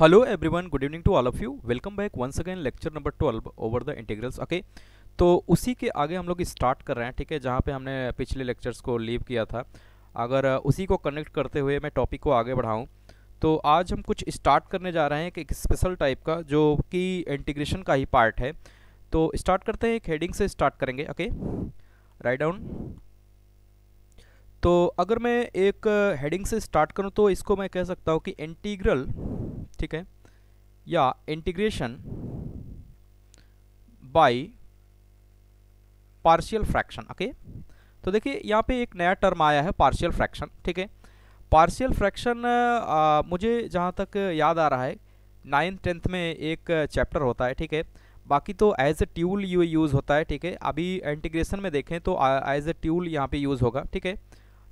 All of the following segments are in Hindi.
Hello everyone good evening to all of you welcome back once again lecture number 12 over the integrals okay तो उसी के आगे हम लोग स्टार्ट कर रहे हैं ठीक है जहाँ पे हमने पिछले लेक्चर्स को लीव किया था अगर उसी को कनेक्ट करते हुए मैं टॉपिक को आगे बढ़ाऊँ तो आज हम कुछ स्टार्ट करने जा रहे हैं कि एक स्पेशल टाइप का जो कि इंटीग्रेशन का ही पार्ट है तो स्टार्ट करते हैं एक हेडिंग से स्टार्ट करेंगे ओके राइट डाउन तो अगर मैं एक हेडिंग से स्टार्ट करूँ तो इसको मैं कह सकता हूँ कि इंटीग्रल ठीक है या integration by partial fraction okay तो देखिए यहाँ पे एक नया टर्म आया है पार्शियल फ्रैक्शन ठीक है पार्शियल फ्रैक्शन मुझे जहाँ तक याद आ रहा है नाइन्थ टेंथ में एक चैप्टर होता है ठीक है बाकी तो as a tool you use होता है ठीक है अभी इंटीग्रेशन में देखें तो एज ए ट्यूल यहाँ पे यूज़ होगा ठीक है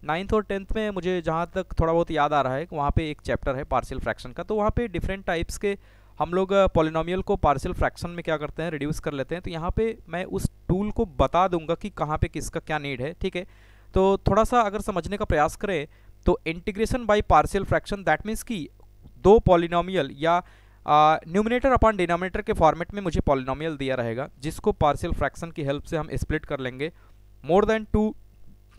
नाइन्थ और टेंथ में मुझे जहाँ तक थोड़ा बहुत याद आ रहा है कि वहाँ पे एक चैप्टर है पार्शियल फ्रैक्शन का तो वहाँ पे डिफरेंट टाइप्स के हम लोग पोलिनोमियल को पार्शियल फ्रैक्शन में क्या करते हैं रिड्यूस कर लेते हैं तो यहाँ पे मैं उस टूल को बता दूंगा कि कहाँ पे किसका क्या नीड है ठीक है तो थोड़ा सा अगर समझने का प्रयास करें तो integration by partial fraction that means कि दो पॉलिनोमियल या न्यूमिनेटर अपॉन डिनोमिनेटर के फॉर्मेट में मुझे पॉलिनोमियल दिया रहेगा जिसको पार्सियल फ्रैक्शन की हेल्प से हम स्प्लिट कर लेंगे मोर देन टू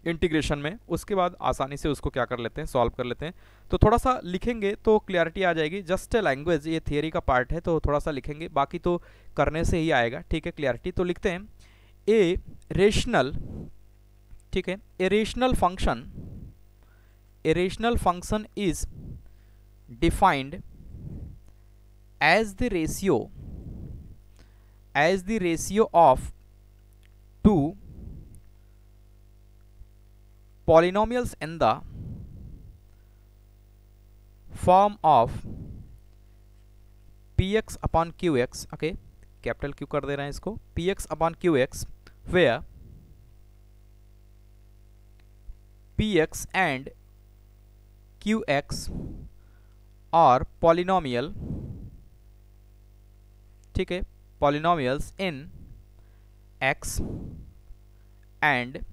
इंटीग्रेशन में उसके बाद आसानी से उसको क्या कर लेते हैं सॉल्व कर लेते हैं तो थोड़ा सा लिखेंगे तो क्लियरिटी आ जाएगी जस्ट ए लैंग्वेज ये थियरी का पार्ट है तो थोड़ा सा लिखेंगे बाकी तो करने से ही आएगा ठीक है क्लियरिटी तो लिखते हैं ए रेशनल ठीक है a rational function a rational function is defined as the ratio as the ratio of two polynomials in the form of px upon qx okay capital q कर दे रहे हैं इसको px upon qx where px and qx are polynomial ठीक है polynomials in x and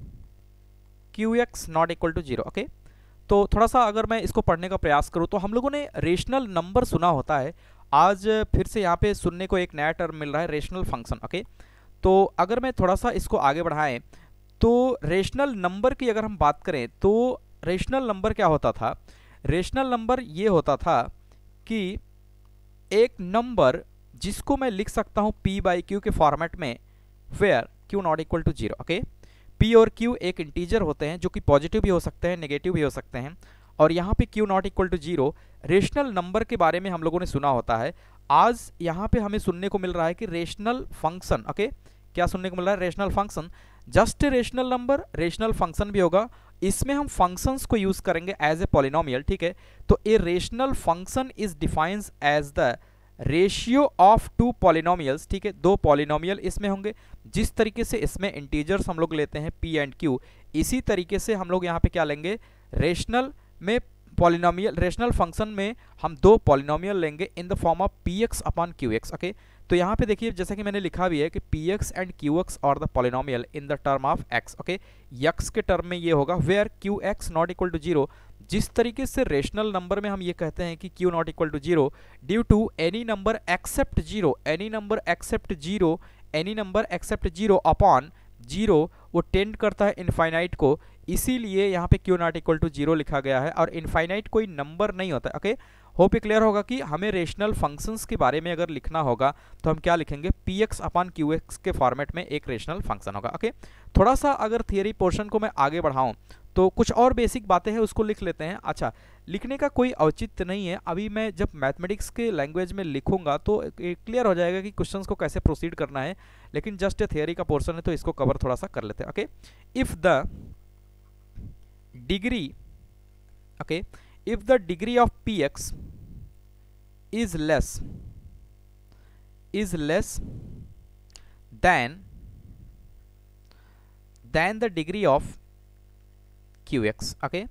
Q X not equal to zero okay तो थोड़ा सा अगर मैं इसको पढ़ने का प्रयास करूँ तो हम लोगों ने रेशनल नंबर सुना होता है आज फिर से यहाँ पे सुनने को एक नया टर्म मिल रहा है रेशनल फंक्शन ओके तो अगर मैं थोड़ा सा इसको आगे बढ़ाएं तो रेशनल नंबर की अगर हम बात करें तो रेशनल नंबर क्या होता था रेशनल नंबर ये होता था कि एक नंबर जिसको मैं लिख सकता हूँ पी बाई क्यू के फॉर्मेट में where Q not equal to zero okay P और क्यू एक इंटीजर होते हैं जो कि पॉजिटिव भी हो सकते हैं नेगेटिव भी हो सकते हैं और यहाँ पे Q not equal to zero rational number के बारे में हम लोगों ने सुना होता है आज यहाँ पे हमें सुनने को मिल रहा है कि रेशनल फंक्शन ओके क्या सुनने को मिल रहा है rational function just rational number rational function भी होगा इसमें हम फंक्शंस को यूज करेंगे एज ए पॉलिनोमियल ठीक है तो a rational function is defines as the ratio of two polynomials ठीक है दो पॉलिनोमियल इसमें होंगे जिस तरीके से इसमें इंटीजर्स हम लोग लेते हैं पी एंड क्यू इसी तरीके से हम लोग यहाँ पे क्या लेंगे रेशनल में पॉलिनोमियल रेशनल फंक्शन में हम दो पॉलिनोमियल लेंगे in the form of P x upon Q X okay तो यहाँ पे देखिए जैसे कि मैंने लिखा भी है कि P X and Q X और the polynomial in the term of X okay X के टर्म में ये होगा where Q X not equal to zero जिस तरीके से रेशनल नंबर में हम ये कहते हैं कि Q not equal to zero due to any number except zero any number except zero any number except zero upon zero वो टेंड करता है इनफाइनाइट को इसीलिए यहाँ पे Q not equal to zero लिखा गया है और इनफाइनाइट कोई नंबर नहीं होता ओके होप ये क्लियर होगा कि हमें रेशनल फंक्शंस के बारे में अगर लिखना होगा तो हम क्या लिखेंगे P x upon Q x के फॉर्मेट में एक रेशनल फंक्शन होगा ओके थोड़ा सा अगर थियरी पोर्शन को मैं आगे बढ़ाऊँ तो कुछ और बेसिक बातें हैं उसको लिख लेते हैं अच्छा लिखने का कोई औचित्य नहीं है अभी मैं जब मैथमेटिक्स के लैंग्वेज में लिखूंगा तो क्लियर हो जाएगा कि क्वेश्चन को कैसे प्रोसीड करना है लेकिन जस्ट ए थियरी का पोर्सन है तो इसको कवर थोड़ा सा कर लेते हैं okay if the degree okay if the degree of P x is less is less than than the degree of Q X okay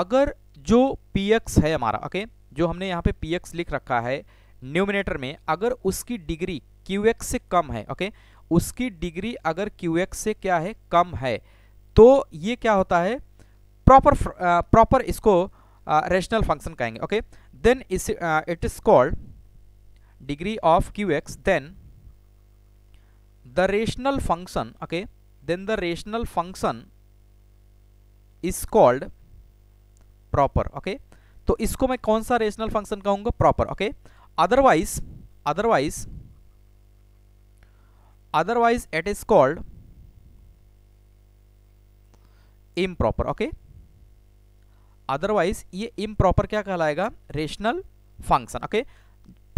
अगर जो पी एक्स है हमारा ओके okay, जो हमने यहाँ पे पी एक्स लिख रखा है न्यूमिनेटर में अगर उसकी डिग्री क्यू एक्स से कम है ओके okay, उसकी डिग्री अगर क्यू एक्स से क्या है कम है तो ये क्या होता है प्रॉपर प्रॉपर इसको रेशनल फंक्शन कहेंगे okay then is it is called degree of Q X then the rational function okay then the rational function is called proper okay तो इसको मैं कौन सा रेशनल फंक्शन कहूंगा proper okay otherwise otherwise otherwise is called improper okay otherwise ये इम्प्रॉपर क्या कहलाएगा रेशनल फंक्शन ओके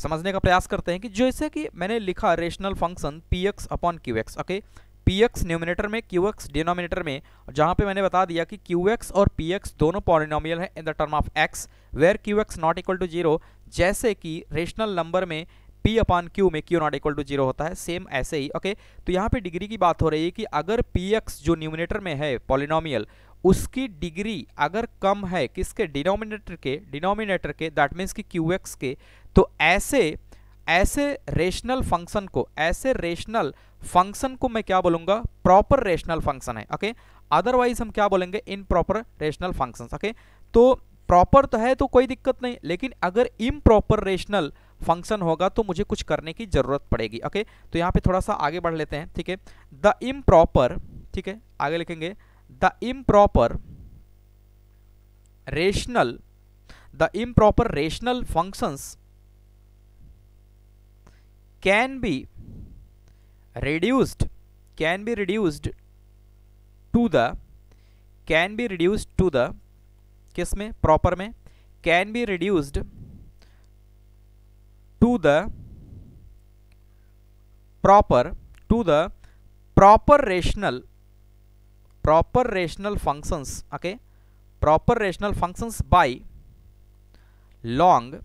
समझने का प्रयास करते हैं कि जैसे कि मैंने लिखा rational function P x upon Q X okay P X numerator में क्यू एक्स डिनोमिनेटर में जहाँ पे मैंने बता दिया कि क्यू एक्स और पी एक्स दोनों पॉलिनोमियल हैं in the term of X where Q X not equal to zero जैसे कि रेशनल नंबर में पी अपॉन क्यू में Q not equal to zero होता है सेम ऐसे ही ओके तो यहाँ पे डिग्री की बात हो रही है कि अगर पी एक्स जो न्यूमिनेटर में है पॉलिनोमियल उसकी डिग्री अगर कम है किसके डिनोमिनेटर के डिनोमिनेटर के दैट मीन्स कि क्यू एक्स के तो ऐसे ऐसे रेशनल फंक्शन को ऐसे रेशनल फंक्शन को मैं क्या बोलूंगा प्रॉपर रेशनल फंक्शन है ओके अदरवाइज हम क्या बोलेंगे improper rational function okay तो प्रॉपर तो है तो कोई दिक्कत नहीं लेकिन अगर इम प्रॉपर रेशनल फंक्शन होगा तो मुझे कुछ करने की ज़रूरत पड़ेगी ओके तो यहाँ पे थोड़ा सा आगे बढ़ लेते हैं ठीक है द इम प्रॉपर ठीक है आगे लिखेंगे the improper rational the improper rational functions can be reduced can be reduced to the can be reduced to the proper में can be reduced to the proper to the proper rational proper rational functions, okay, proper rational functions by long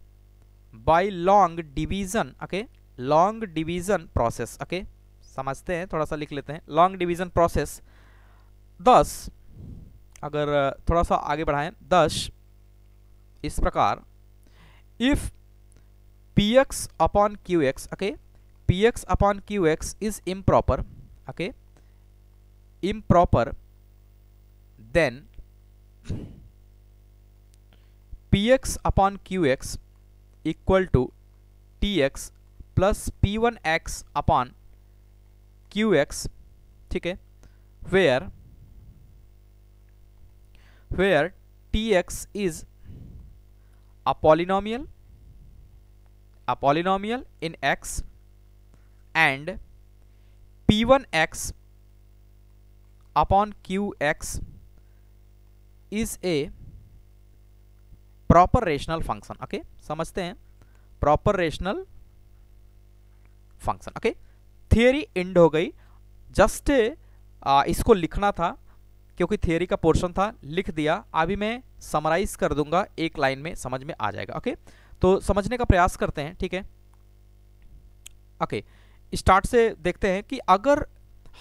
by long division okay long division process okay समझते हैं थोड़ा सा लिख लेते हैं लॉन्ग डिवीजन प्रोसेस दस अगर थोड़ा सा आगे बढ़ाएं दस इस प्रकार if P x upon Q X okay P x upon Q X is improper okay इम then X upon Q X equal to T X plus P one X upon Q X ठीक है where where T X is a polynomial a polynomial in X and P one X upon Q X is a proper rational function okay समझते हैं proper rational function okay theory end हो गई जस्ट इसको लिखना था क्योंकि थियोरी का पोर्शन था लिख दिया अभी मैं समराइज कर दूंगा एक लाइन में समझ में आ जाएगा ओके तो समझने का प्रयास करते हैं ठीक है ओके स्टार्ट से देखते हैं कि अगर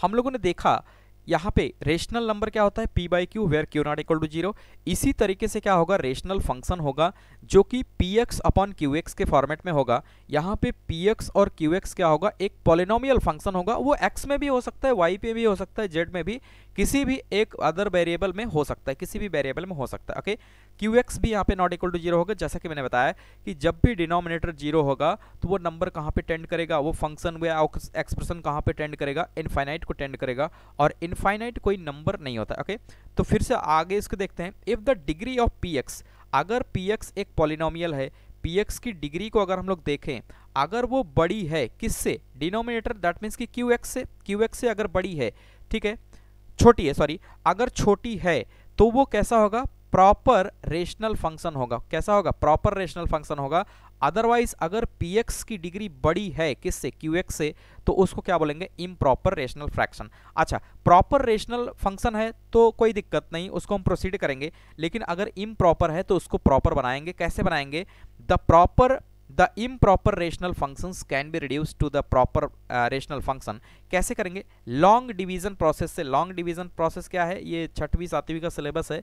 हम लोगों ने देखा यहाँ पे रेशनल नंबर क्या होता है P by Q where Q not equal to zero इसी तरीके से क्या होगा रेशनल फंक्शन होगा जो कि P x upon Q x के फॉर्मेट में होगा यहाँ पे पी एक्स और क्यू एक्स क्या होगा एक पॉलिनोमियल फंक्शन होगा वो एक्स में भी हो सकता है वाई पे भी हो सकता है जेड में भी किसी भी एक अदर वेरिएबल में हो सकता है किसी भी वेरिएबल में हो सकता है ओके क्यू एक्स भी यहाँ पे नॉट इक्वल टू जीरो होगा जैसा कि मैंने बताया कि जब भी डिनोमिनेटर जीरो होगा तो वो नंबर कहाँ पर टेंड करेगा वो फंक्शन या एक्सप्रेशन कहाँ पर टेंड करेगा इनफाइनाइट को टेंड करेगा और इनफाइनाइट कोई नंबर नहीं होता ओके तो फिर से आगे इसको देखते हैं if the degree of P X अगर पी एक्स एक पॉलिनोमियल है पी एक्स की डिग्री को अगर हम लोग देखें अगर वो बड़ी है किससे डिनोमिनेटर दैट मीन्स कि क्यू एक्स से क्यू एक्स से अगर बड़ी है ठीक है छोटी है सॉरी अगर छोटी है तो वो कैसा होगा प्रॉपर रेशनल फंक्शन होगा कैसा होगा प्रॉपर रेशनल फंक्शन होगा अदरवाइज अगर पी एक्स की डिग्री बड़ी है किससे क्यू एक्स से तो उसको क्या बोलेंगे इम्प्रॉपर रेशनल फ्रैक्शन अच्छा प्रॉपर रेशनल फंक्शन है तो कोई दिक्कत नहीं उसको हम प्रोसीड करेंगे लेकिन अगर इम्प्रॉपर है तो उसको प्रॉपर बनाएंगे कैसे बनाएंगे the proper the improper rational functions can be reduce to the proper rational function कैसे करेंगे लॉन्ग डिवीजन प्रोसेस से लॉन्ग डिवीजन प्रोसेस क्या है ये छठवीं सातवीं का सिलेबस है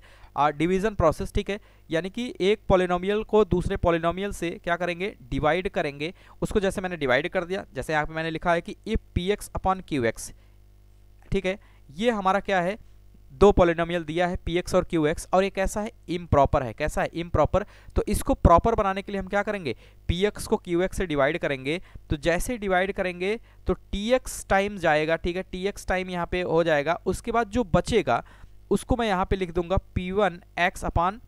डिवीजन uh, प्रोसेस ठीक है यानी कि एक पोलिनोमियल को दूसरे पोलिनोमियल से क्या करेंगे डिवाइड करेंगे उसको जैसे मैंने डिवाइड कर दिया जैसे यहाँ पे मैंने लिखा है कि if P x upon Q X ठीक है ये हमारा क्या है दो पॉलिनोमियल दिया है पी एक्स और क्यू एक्स और ये कैसा है इम प्रॉपर है कैसा है इम प्रॉपर तो इसको प्रॉपर बनाने के लिए हम क्या करेंगे पी एक्स को क्यू एक्स से डिवाइड करेंगे तो जैसे डिवाइड करेंगे तो टी एक्स टाइम जाएगा ठीक है टी एक्स टाइम यहाँ पे हो जाएगा उसके बाद जो बचेगा उसको मैं यहाँ पे लिख दूंगा P one X upon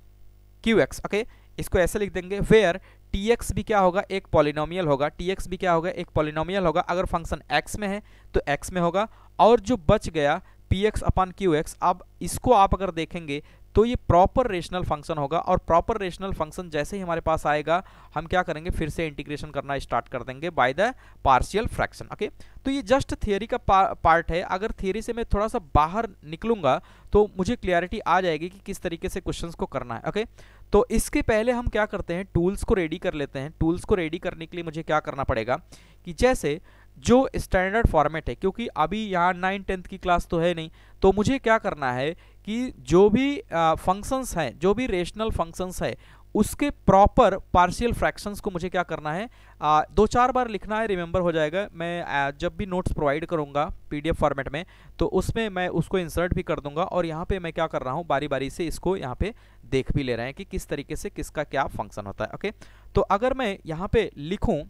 Q X okay इसको ऐसे लिख देंगे वेयर टी एक्स भी क्या होगा एक पॉलिनोमियल होगा टी एक्स भी क्या होगा एक पॉलिनोमियल होगा अगर फंक्शन एक्स में है तो एक्स में होगा और जो बच गया P X upon Q X अब इसको आप अगर देखेंगे तो ये प्रॉपर रेशनल फंक्शन होगा और प्रॉपर रेशनल फंक्शन जैसे ही हमारे पास आएगा हम क्या करेंगे फिर से इंटीग्रेशन करना स्टार्ट कर देंगे by the partial fraction okay तो ये जस्ट थियोरी का पार्ट है अगर थियोरी से मैं थोड़ा सा बाहर निकलूंगा तो मुझे क्लियरिटी आ जाएगी कि किस तरीके से क्वेश्चन को करना है ओके तो इसके पहले हम क्या करते हैं टूल्स को रेडी कर लेते हैं टूल्स को रेडी करने के लिए मुझे क्या करना पड़ेगा कि जैसे जो स्टैंडर्ड फॉर्मेट है क्योंकि अभी यहाँ नाइन टेंथ की क्लास तो है नहीं तो मुझे क्या करना है कि जो भी फंक्शंस हैं जो भी रेशनल फंक्शंस है उसके प्रॉपर पार्शियल फ्रैक्शंस को मुझे क्या करना है आ, दो चार बार लिखना है रिमेंबर हो जाएगा मैं आ, जब भी नोट्स प्रोवाइड करूँगा पीडीएफ फॉर्मेट में तो उसमें मैं उसको इंसर्ट भी कर दूंगा और यहाँ पे मैं क्या कर रहा हूँ बारी बारी से इसको यहाँ पे देख भी ले रहे हैं कि किस तरीके से किसका क्या फंक्शन होता है ओके तो अगर मैं यहाँ पर लिखूँ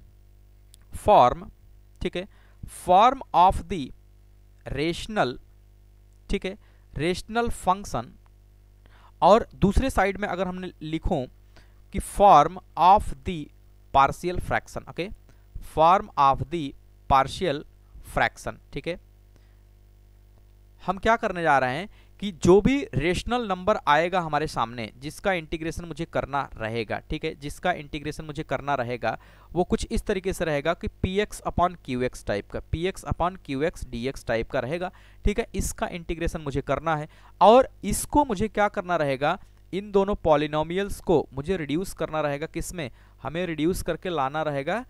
फॉर्म ठीक है फॉर्म ऑफ द रेशनल ठीक है रेशनल फंक्शन और दूसरे साइड में अगर हमने लिखूं कि form of the partial fraction okay form of the partial fraction ठीक है हम क्या करने जा रहे हैं कि जो भी रेशनल नंबर आएगा हमारे सामने जिसका इंटीग्रेशन मुझे करना रहेगा ठीक है जिसका इंटीग्रेशन मुझे करना रहेगा वो कुछ इस तरीके से रहेगा कि P x upon Q X type का P x upon Q X D X type का रहेगा ठीक है इसका इंटीग्रेशन मुझे करना है और इसको मुझे क्या करना रहेगा इन दोनों पॉलिनोमियल्स को मुझे रिड्यूस करना रहेगा किस में हमें रिड्यूस करके लाना रहेगा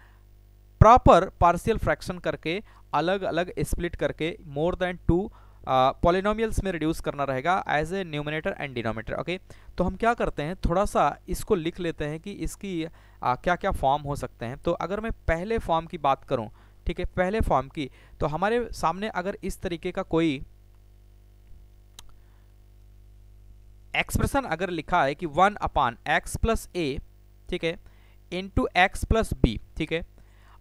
प्रॉपर पार्शियल फ्रैक्शन करके अलग अलग स्प्लिट करके मोर देन टू पॉलिनोमियल्स में रिड्यूस करना रहेगा as a numerator and denominator okay तो हम क्या करते हैं थोड़ा सा इसको लिख लेते हैं कि इसकी आ, क्या क्या फॉर्म हो सकते हैं तो अगर मैं पहले फॉर्म की बात करूँ ठीक है पहले फॉर्म की तो हमारे सामने अगर इस तरीके का कोई एक्सप्रेशन अगर लिखा है कि वन अपान एक्स प्लस ए ठीक है इंटू एक्स प्लस बी ठीक है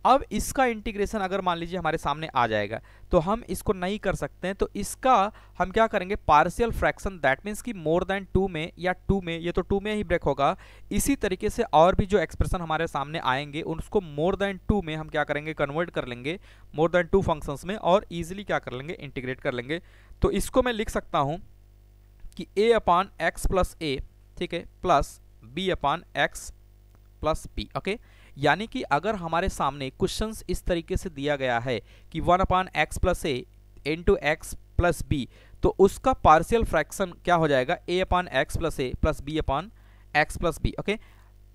अब इसका इंटीग्रेशन अगर मान लीजिए हमारे सामने आ जाएगा तो हम इसको नहीं कर सकते हैं तो इसका हम क्या करेंगे पार्शियल फ्रैक्शन दैट मीन्स कि मोर देन टू में या टू में ये तो टू में ही ब्रेक होगा इसी तरीके से और भी जो एक्सप्रेशन हमारे सामने आएंगे उसको मोर देन टू में हम क्या करेंगे कन्वर्ट कर लेंगे मोर देन टू फंक्शंस में और ईजिली क्या कर लेंगे इंटीग्रेट कर लेंगे तो इसको मैं लिख सकता हूँ कि ए अपान एक्स प्लस ए ठीक है plus B upon x plus P okay okay? यानी कि अगर हमारे सामने क्वेश्चन इस तरीके से दिया गया है कि one upon x plus A into X plus B तो उसका पार्शियल फ्रैक्शन क्या हो जाएगा A upon x plus A plus B upon x plus B okay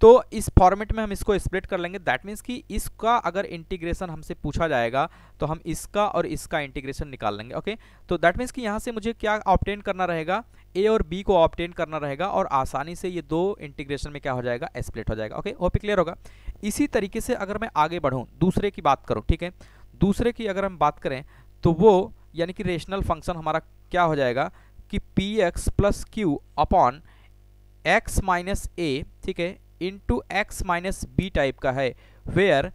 तो इस फॉर्मेट में हम इसको स्प्लिट कर लेंगे दैट मीन्स कि इसका अगर इंटीग्रेशन हमसे पूछा जाएगा तो हम इसका और इसका इंटीग्रेशन निकाल लेंगे ओके तो दैट मीन्स कि यहाँ से मुझे क्या ऑप्टेन करना रहेगा ए और बी को ऑप्टेन करना रहेगा और आसानी से ये दो इंटीग्रेशन में क्या हो जाएगा एस्प्लेट हो जाएगा ओके होप क्लियर होगा इसी तरीके से अगर मैं आगे बढ़ूँ दूसरे की बात करूँ ठीक है दूसरे की अगर हम बात करें तो वो यानी कि रेशनल फंक्शन हमारा क्या हो जाएगा कि P x plus q upon x minus a ठीक है into x minus b type का है where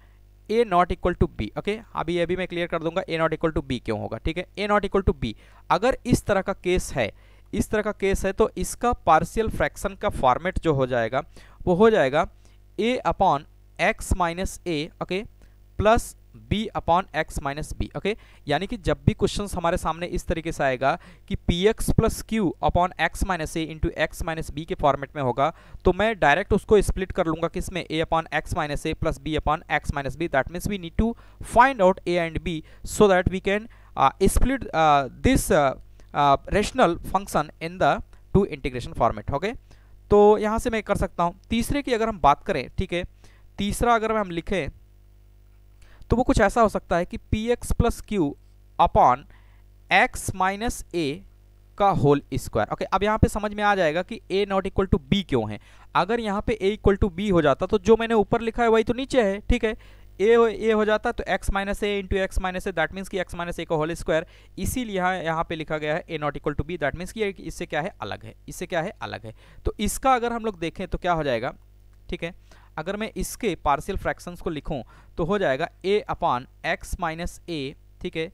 a not equal to b okay अभी अभी मैं क्लियर कर दूंगा a not equal to b क्यों होगा ठीक है a not equal to b अगर इस तरह का केस है इस तरह का केस है तो इसका पार्शियल फ्रैक्शन का फॉर्मेट जो हो जाएगा वो हो जाएगा a upon x minus a okay plus b upon x minus b okay यानी कि जब भी क्वेश्चन हमारे सामने इस तरीके से आएगा कि P x plus q upon x minus a into x minus b के फॉर्मेट में होगा तो मैं डायरेक्ट उसको स्प्लिट कर लूंगा किसमें a upon x minus a plus b upon x minus b that means we need to find out a and b so that we can split this uh, rational function in the two integration format okay तो यहाँ से मैं कर सकता हूँ तीसरे की अगर हम बात करें ठीक है तीसरा अगर हम लिखें तो वो कुछ ऐसा हो सकता है कि P x plus q upon x minus a का होल स्क्वायर ओके अब यहाँ पे समझ में आ जाएगा कि a not equal to b क्यों है अगर यहाँ पे ए इक्वल टू बी हो जाता तो जो मैंने ऊपर लिखा है वही तो नीचे है ठीक है ए हो ए हो जाता तो x minus a into x minus a that means कि एक्स माइनस ए का होल स्क्वायर इसीलिए यहाँ यहाँ पे लिखा गया है a not equal to b that means कि इससे क्या है अलग है इससे क्या है अलग है तो इसका अगर हम लोग देखें तो क्या हो जाएगा ठीक है अगर मैं इसके पार्शियल फ्रैक्शंस को लिखूं तो हो जाएगा A upon x minus a ठीक है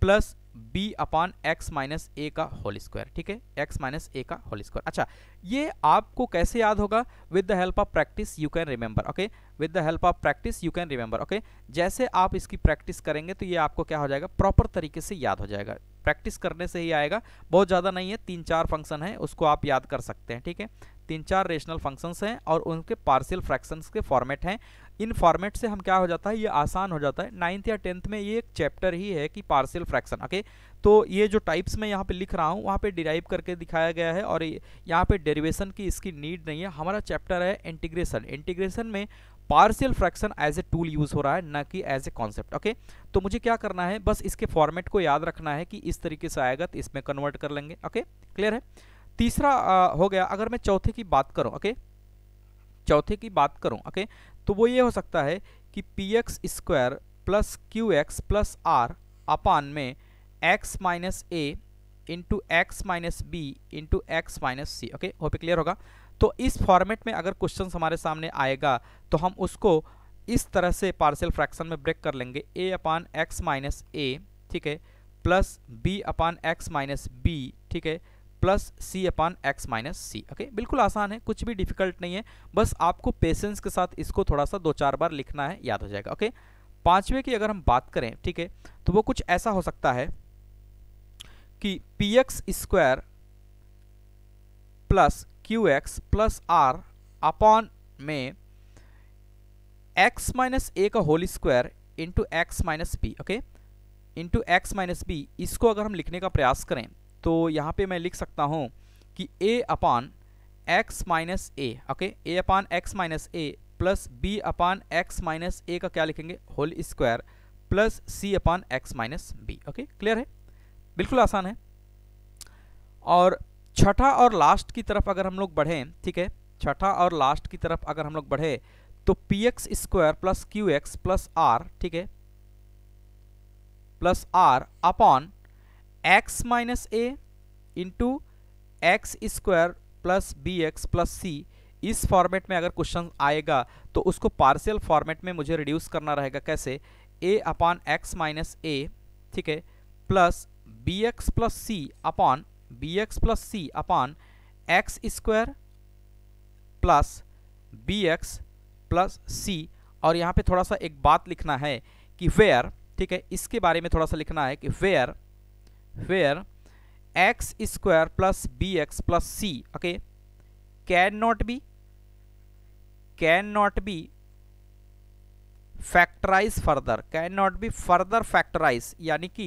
plus b upon x minus a का होल स्क्वायर ठीक है एक्स माइनस ए का होल स्क्वायर अच्छा ये आपको कैसे याद होगा with the help of practice you can remember okay with the help of practice you can remember okay जैसे आप इसकी प्रैक्टिस करेंगे तो ये आपको क्या हो जाएगा प्रॉपर तरीके से याद हो जाएगा प्रैक्टिस करने से ही आएगा बहुत ज़्यादा नहीं है तीन चार फंक्शन है उसको आप याद कर सकते हैं ठीक है तीन चार रेशनल फंक्शंस हैं और उनके पार्शियल फ्रैक्शंस के फॉर्मेट हैं इन फॉर्मेट से हम क्या हो जाता है ये आसान हो जाता है नाइन्थ या टेंथ में ये एक चैप्टर ही है कि पार्सियल फ्रैक्शन ओके तो ये जो टाइप्स मैं यहाँ पे लिख रहा हूँ वहाँ पे डिराइव करके दिखाया गया है और यहाँ पे डेरिवेशन की इसकी नीड नहीं है हमारा चैप्टर है इंटीग्रेशन इंटीग्रेशन में partial fraction as a tool use हो रहा है ना कि एज ए कॉन्सेप्ट ओके तो मुझे क्या करना है बस इसके फॉर्मेट को याद रखना है कि इस तरीके से आएगा तो इसमें कन्वर्ट कर लेंगे ओके क्लियर है तीसरा आ, हो गया अगर मैं चौथे की बात करूँ ओके चौथे की बात करूँ ओके तो वो ये हो सकता है कि P x square plus q x plus r upon में x minus a into x minus b into x minus c okay hope clear होगा तो इस फॉर्मेट में अगर क्वेश्चन हमारे सामने आएगा तो हम उसको इस तरह से पार्सल फ्रैक्शन में ब्रेक कर लेंगे a upon x minus a ठीक है plus B upon x minus b ठीक है plus c upon x minus c okay बिल्कुल आसान है कुछ भी डिफिकल्ट नहीं है बस आपको पेशेंस के साथ इसको थोड़ा सा दो चार बार लिखना है याद हो जाएगा ओके पांचवे की अगर हम बात करें ठीक है तो वो कुछ ऐसा हो सकता है कि P x square plus q x plus r upon में एक्स माइनस ए का whole square into x minus b okay into x minus b इसको अगर हम लिखने का प्रयास करें तो यहाँ पे मैं लिख सकता हूँ कि a upon x minus a okay a upon x minus a plus B upon x minus a का क्या लिखेंगे whole square plus c upon x minus b okay clear है बिल्कुल आसान है और छठा और लास्ट की तरफ अगर हम लोग बढ़ें ठीक है छठा और लास्ट की तरफ अगर हम लोग बढ़े तो p x square plus q x plus r ठीक है plus r upon x minus a into x square plus b x plus c इस फॉर्मेट में अगर क्वेश्चन आएगा तो उसको पार्शियल फॉर्मेट में मुझे रिड्यूस करना रहेगा कैसे a upon x minus a ठीक है plus b x plus c upon b x plus c upon x square plus b x plus c और यहाँ पे थोड़ा सा एक बात लिखना है कि वेयर ठीक है इसके बारे में थोड़ा सा लिखना है कि where where x square plus bx plus c okay cannot be cannot be factorize further can not be further factorize यानी कि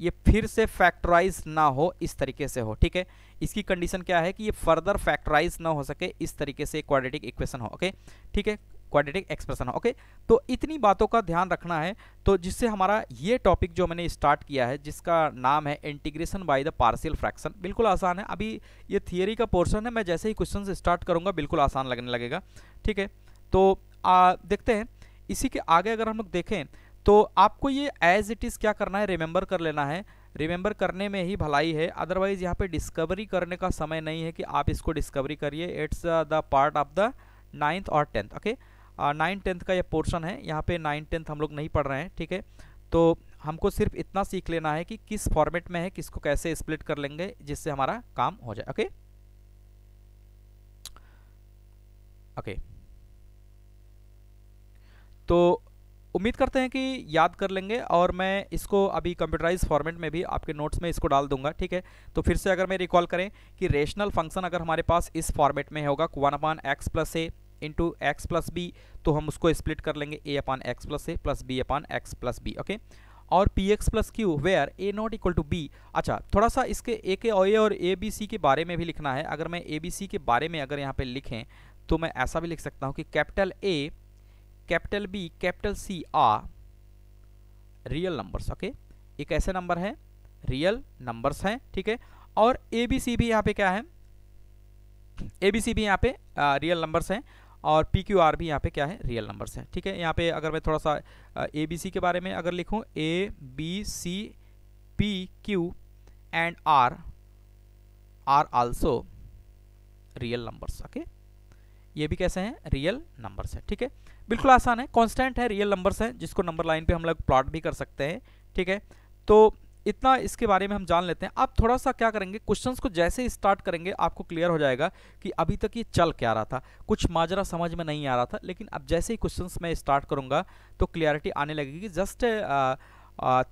ये फिर से फैक्टराइज ना हो इस तरीके से हो ठीक है इसकी कंडीशन क्या है कि ये फर्दर फैक्टराइज ना हो सके इस तरीके से क्वाड्रेटिक इक्वेशन हो ओके ठीक है क्वाड्रेटिक एक्सप्रेशन ओके तो इतनी बातों का ध्यान रखना है तो जिससे हमारा ये टॉपिक जो मैंने स्टार्ट किया है जिसका नाम है integration by the partial fraction बिल्कुल आसान है अभी ये थियरी का पोर्शन है मैं जैसे ही क्वेश्चन स्टार्ट करूँगा बिल्कुल आसान लगने लगेगा ठीक है तो आ, देखते हैं इसी के आगे अगर हम लोग देखें तो आपको ये एज इट इज़ क्या करना है रिमेंबर कर लेना है रिमेंबर करने में ही भलाई है अदरवाइज यहाँ पे डिस्कवरी करने का समय नहीं है कि आप इसको डिस्कवरी करिए it's the part of the ninth और tenth okay okay? Nine tenth का यह पोर्शन है यहाँ पे नाइन टेंथ हम लोग नहीं पढ़ रहे हैं ठीक है तो हमको सिर्फ इतना सीख लेना है कि किस फॉर्मेट में है किसको कैसे स्प्लिट कर लेंगे जिससे हमारा काम हो जाए ओके ओके तो उम्मीद करते हैं कि याद कर लेंगे और मैं इसको अभी कंप्यूटराइज फॉर्मेट में भी आपके नोट्स में इसको डाल दूंगा ठीक है तो फिर से अगर मैं रिकॉल करें कि रेशनल फंक्शन अगर हमारे पास इस फॉर्मेट में होगा one upon x plus a into x plus B तो हम उसको स्प्लिट कर लेंगे a upon x plus A plus B upon x plus B okay और P x plus q where a not equal to b अच्छा थोड़ा सा इसके ए के ए और ए बी सी के बारे में भी लिखना है अगर मैं ए बी सी के बारे में अगर यहाँ पे लिखें तो मैं ऐसा भी लिख सकता हूँ कि capital A capital B capital C are real numbers okay एक ऐसे नंबर है रियल नंबर्स हैं ठीक है और ए बी सी भी यहाँ पे क्या है ए बी सी भी यहाँ पे रियल नंबर्स हैं और पी क्यू आर भी यहाँ पे क्या है रियल नंबर्स हैं ठीक है यहाँ पे अगर मैं थोड़ा सा ए बी सी के बारे में अगर लिखूँ a b c p q and r are also real numbers okay ये भी कैसे हैं रियल नंबर्स है ठीक है बिल्कुल आसान है कॉन्स्टेंट है रियल नंबर्स हैं जिसको नंबर लाइन पे हम लोग प्लॉट भी कर सकते हैं ठीक है तो इतना इसके बारे में हम जान लेते हैं आप थोड़ा सा क्या करेंगे क्वेश्चंस को जैसे स्टार्ट करेंगे आपको क्लियर हो जाएगा कि अभी तक ये चल क्या रहा था कुछ माजरा समझ में नहीं आ रहा था लेकिन अब जैसे ही क्वेश्चंस मैं स्टार्ट करूँगा तो क्लियरिटी आने लगेगी जस्ट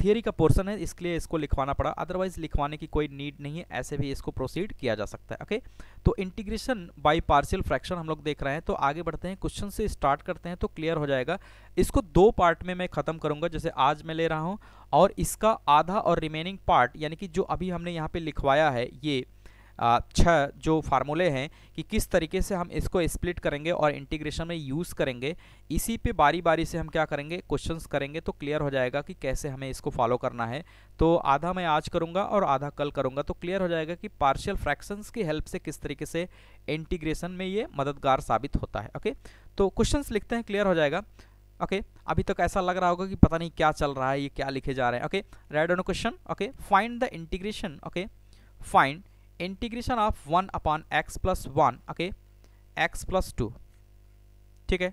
थियरी का पोर्सन है इसके लिए इसको लिखवाना पड़ा अदरवाइज लिखवाने की कोई नीड नहीं है ऐसे भी इसको प्रोसीड किया जा सकता है ओके तो इंटीग्रेशन बाय पार्शियल फ्रैक्शन हम लोग देख रहे हैं तो आगे बढ़ते हैं क्वेश्चन से स्टार्ट करते हैं तो क्लियर हो जाएगा इसको दो पार्ट में मैं ख़त्म करूंगा जैसे आज मैं ले रहा हूँ और इसका आधा और रिमेनिंग पार्ट यानी कि जो अभी हमने यहाँ पे लिखवाया है ये छः जो फार्मूले हैं कि किस तरीके से हम इसको स्प्लिट करेंगे और इंटीग्रेशन में यूज़ करेंगे इसी पे बारी बारी से हम क्या करेंगे क्वेश्चंस करेंगे तो क्लियर हो जाएगा कि कैसे हमें इसको फॉलो करना है तो आधा मैं आज करूँगा और आधा कल करूँगा तो क्लियर हो जाएगा कि पार्शियल फ्रैक्शंस की हेल्प से किस तरीके से इंटीग्रेशन में ये मददगार साबित होता है ओके तो क्वेश्चन लिखते हैं क्लियर हो जाएगा ओके okay, अभी तक तो ऐसा लग रहा होगा कि पता नहीं क्या चल रहा है ये क्या लिखे जा रहे हैं okay read on question okay find the integration okay find integration of one upon x plus one okay x plus two ठीक है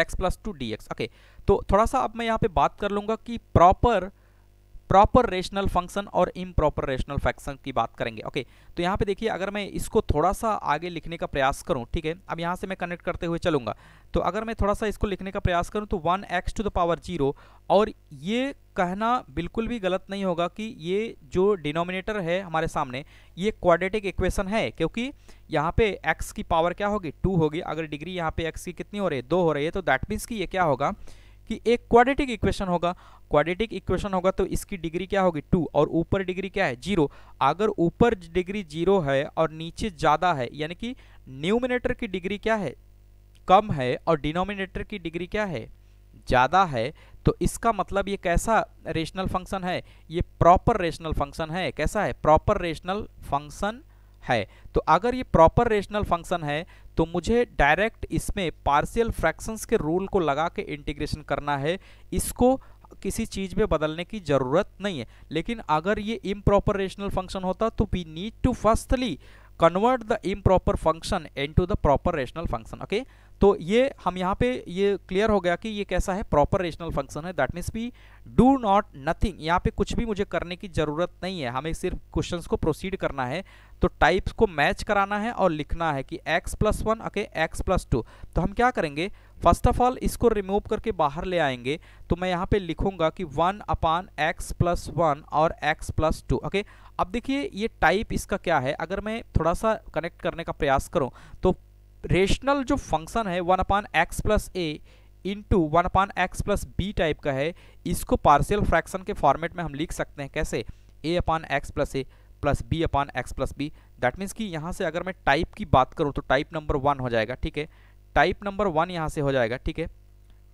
x plus two d okay तो थोड़ा सा अब मैं यहाँ पे बात कर लूँगा कि प्रॉपर प्रॉपर रेशनल फंक्शन और इम्प्रॉपर रेशनल फंक्शन की बात करेंगे ओके तो यहाँ पे देखिए अगर मैं इसको थोड़ा सा आगे लिखने का प्रयास करूँ ठीक है अब यहाँ से मैं कनेक्ट करते हुए चलूँगा तो अगर मैं थोड़ा सा इसको लिखने का प्रयास करूँ तो one x to the power zero और ये कहना बिल्कुल भी गलत नहीं होगा कि ये जो डिनोमिनेटर है हमारे सामने ये क्वाडेटिक इक्वेशन है क्योंकि यहाँ पे एक्स की पावर क्या होगी टू होगी अगर डिग्री यहाँ पे एक्स की कितनी हो रही है दो हो रही है तो दैट मीन्स कि ये क्या होगा कि एक क्वाड्रेटिक इक्वेशन होगा क्वाड्रेटिक इक्वेशन होगा तो इसकी डिग्री क्या होगी टू और ऊपर डिग्री क्या है जीरो अगर ऊपर डिग्री जीरो है और नीचे ज़्यादा है यानी कि न्यूमिनेटर की डिग्री क्या है कम है और डिनोमिनेटर की डिग्री क्या है ज़्यादा है तो इसका मतलब ये कैसा रेशनल फंक्शन है ये प्रॉपर रेशनल फंक्शन है कैसा है प्रॉपर रेशनल फंक्शन है तो अगर ये प्रॉपर रेशनल फंक्शन है तो मुझे डायरेक्ट इसमें पार्शियल फ्रैक्शंस के रूल को लगा के इंटीग्रेशन करना है इसको किसी चीज़ में बदलने की ज़रूरत नहीं है लेकिन अगर ये इम्प्रॉपर रेशनल फंक्शन होता तो we need to firstly improper function into the proper rational function okay तो ये हम यहाँ पे ये क्लियर हो गया कि ये कैसा है प्रॉपर रेशनल फंक्शन है दैट मीन्स भी डू नॉट नथिंग यहाँ पे कुछ भी मुझे करने की ज़रूरत नहीं है हमें सिर्फ क्वेश्चंस को प्रोसीड करना है तो टाइप्स को मैच कराना है और लिखना है कि x प्लस वन अके एक्स प्लस टू तो हम क्या करेंगे फर्स्ट ऑफ ऑल इसको रिमूव करके बाहर ले आएंगे तो मैं यहाँ पे लिखूंगा कि one upon x plus one और एक्स प्लस टू ओके अब देखिए ये टाइप इसका क्या है अगर मैं थोड़ा सा कनेक्ट करने का प्रयास करूँ तो रेशनल जो फंक्शन है one upon x plus a into one upon x plus b type का है इसको पार्शियल फ्रैक्शन के फॉर्मेट में हम लिख सकते हैं कैसे a upon x plus A plus B upon x plus b that means कि यहाँ से अगर मैं टाइप की बात करूँ तो टाइप नंबर वन हो जाएगा ठीक है टाइप नंबर वन यहाँ से हो जाएगा ठीक है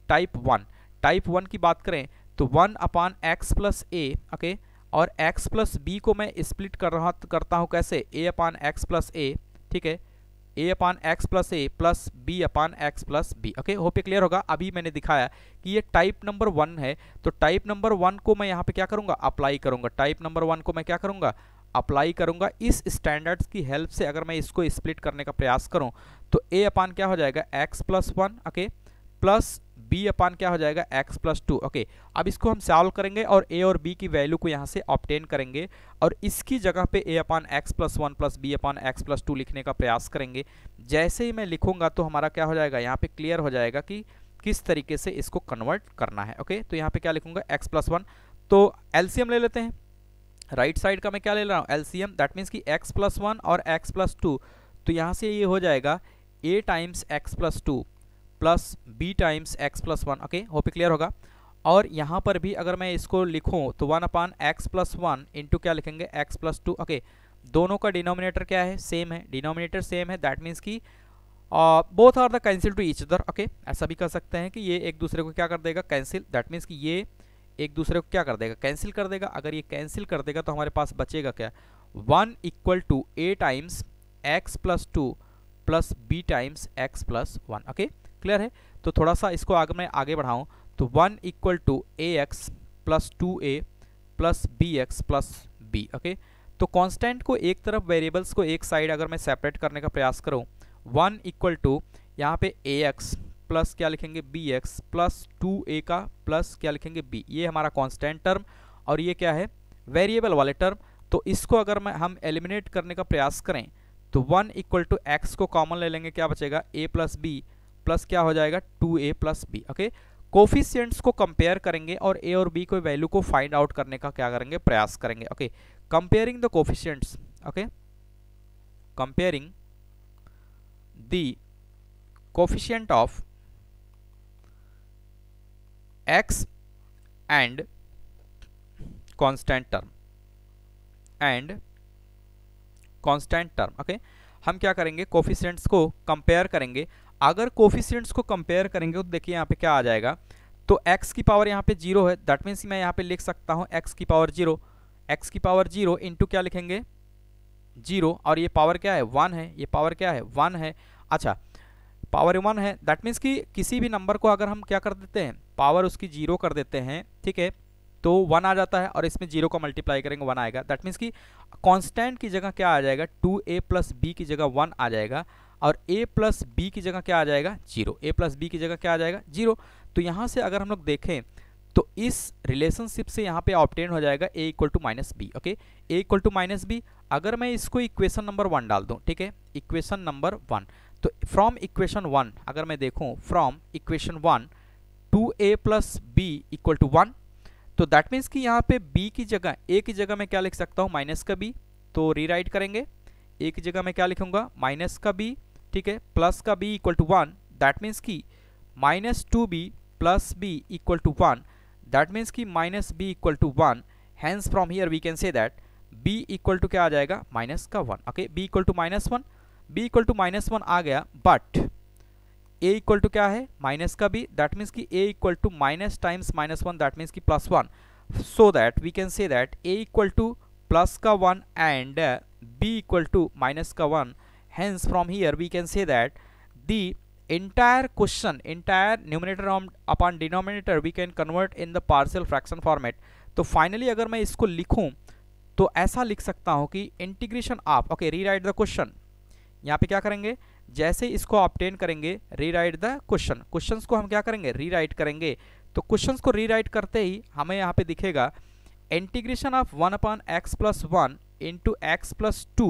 टाइप वन टाइप वन की बात करें तो one upon x plus a okay और एक्स प्लस बी को मैं स्प्लिट कर रहा करता हूँ कैसे ए अपान एक्स प्लस ए ठीक है a upon x plus A plus B upon x plus B okay hope ये क्लियर होगा अभी मैंने दिखाया कि ये टाइप नंबर वन है तो टाइप नंबर वन को मैं यहाँ पे क्या करूँगा अप्लाई करूँगा टाइप नंबर वन को मैं क्या करूँगा अप्लाई करूँगा इस स्टैंडर्ड्स की हेल्प से अगर मैं इसको स्प्लिट करने का प्रयास करूँ तो ए अपान क्या हो जाएगा x plus one okay plus B upon क्या हो जाएगा एक्स प्लस टू ओके अब इसको हम सॉल्व करेंगे और ए और बी की वैल्यू को यहाँ से ऑप्टेन करेंगे और इसकी जगह पे a upon x plus one plus B upon x plus two लिखने का प्रयास करेंगे जैसे ही मैं लिखूंगा तो हमारा क्या हो जाएगा यहाँ पे क्लियर हो जाएगा कि किस तरीके से इसको कन्वर्ट करना है ओके तो यहाँ पे क्या लिखूंगा एक्स प्लस वन तो एल्सियम ले लेते हैं राइट right साइड का मैं क्या ले रहा हूँ एल्सियम दैट मीन्स कि एक्स प्लस वन और एक्स प्लस टू तो यहाँ से ये यह हो जाएगा a times x plus two plus b times x plus one okay hope clear होगा और यहाँ पर भी अगर मैं इसको लिखूँ तो one upon x plus one into क्या लिखेंगे एक्स प्लस टू ओके दोनों का डिनोमिनेटर क्या है सेम है डिनोमिनेटर सेम है दैट मीन्स कि both are the cancel to each other okay ऐसा भी कर सकते हैं कि ये एक दूसरे को क्या कर देगा कैंसिल दैट मीन्स कि ये एक दूसरे को क्या कर देगा कैंसिल कर देगा अगर ये कैंसिल कर देगा तो हमारे पास बचेगा क्या one equal to a times x plus two plus b times x plus one okay clear है तो थोड़ा सा इसको आगे मैं आगे बढ़ाऊँ तो one equal to a x plus two a plus b x plus B okay तो कांस्टेंट को एक तरफ वेरिएबल्स को एक साइड अगर मैं सेपरेट करने का प्रयास करूँ वन इक्वल टू यहाँ पे ए एक्स प्लस क्या लिखेंगे b x plus two a का प्लस क्या लिखेंगे बी ये हमारा कांस्टेंट टर्म और ये क्या है वेरिएबल वाले टर्म तो इसको अगर मैं हम एलिमिनेट करने का प्रयास करें तो वन इक्वल टू एक्स को कॉमन ले लेंगे क्या बचेगा ए प्लस बी प्लस क्या हो जाएगा two a plus B okay coefficients को कंपेयर करेंगे और ए और बी को वैल्यू को फाइंड आउट करने का क्या करेंगे प्रयास करेंगे okay comparing the coefficients okay comparing the coefficient of x and constant term and constant term okay हम क्या करेंगे कोफिशियंट्स को कंपेयर करेंगे अगर कोफिशियंट्स को कंपेयर करेंगे तो देखिए यहाँ पे क्या आ जाएगा तो x की पावर यहाँ पे जीरो है दैट मीन्स मैं यहाँ पे लिख सकता हूँ x की पावर जीरो x की पावर जीरो इंटू क्या लिखेंगे जीरो और ये पावर क्या है वन है ये पावर क्या है वन है अच्छा पावर वन है दैट मीन्स कि किसी भी नंबर को अगर हम क्या कर देते हैं पावर उसकी जीरो कर देते हैं ठीक है तो वन आ जाता है और इसमें जीरो को मल्टीप्लाई करेंगे वन आएगा दैट मीन्स कि कांस्टेंट की जगह क्या आ जाएगा टू ए प्लस बी की जगह वन आ जाएगा और a प्लस बी की जगह क्या आ जाएगा जीरो a प्लस बी की जगह क्या आ जाएगा जीरो तो यहाँ से अगर हम लोग देखें तो इस रिलेशनशिप से यहाँ पे ऑप्टेन हो जाएगा a equal to minus b okay a equal to minus b अगर मैं इसको इक्वेशन नंबर वन डाल दूँ ठीक है इक्वेशन नंबर वन तो फ्रॉम इक्वेशन वन अगर मैं देखूँ from equation one two a plus b equal to one तो दैट मीन्स कि यहाँ पे b की जगह a की जगह मैं क्या लिख सकता हूँ माइनस का b तो रीराइट करेंगे a की जगह मैं क्या लिखूंगा माइनस का b ठीक है प्लस का b equal to one that means की minus two b plus b equal to one that means की minus b equal to one hence from here we can say that b equal to क्या आ जाएगा माइनस का one okay b equal to minus one b equal to minus one आ गया बट ए इक्वल टू क्या है माइनस का बी दैट मीन्स की a equal to minus times minus one that means की plus one so that we can say that a equal to plus का one and b equal to minus का one hence from here we can say that the entire question entire numerator upon denominator we can convert in the partial fraction format तो फाइनली अगर मैं इसको लिखूं तो ऐसा लिख सकता हूं कि integration of okay rewrite the question यहाँ पे क्या करेंगे जैसे इसको ऑप्टेन करेंगे रीराइट द क्वेश्चन क्वेश्चंस को हम क्या करेंगे रीराइट करेंगे तो क्वेश्चंस को रीराइट करते ही हमें यहाँ पे दिखेगा integration of one upon x plus one into x plus two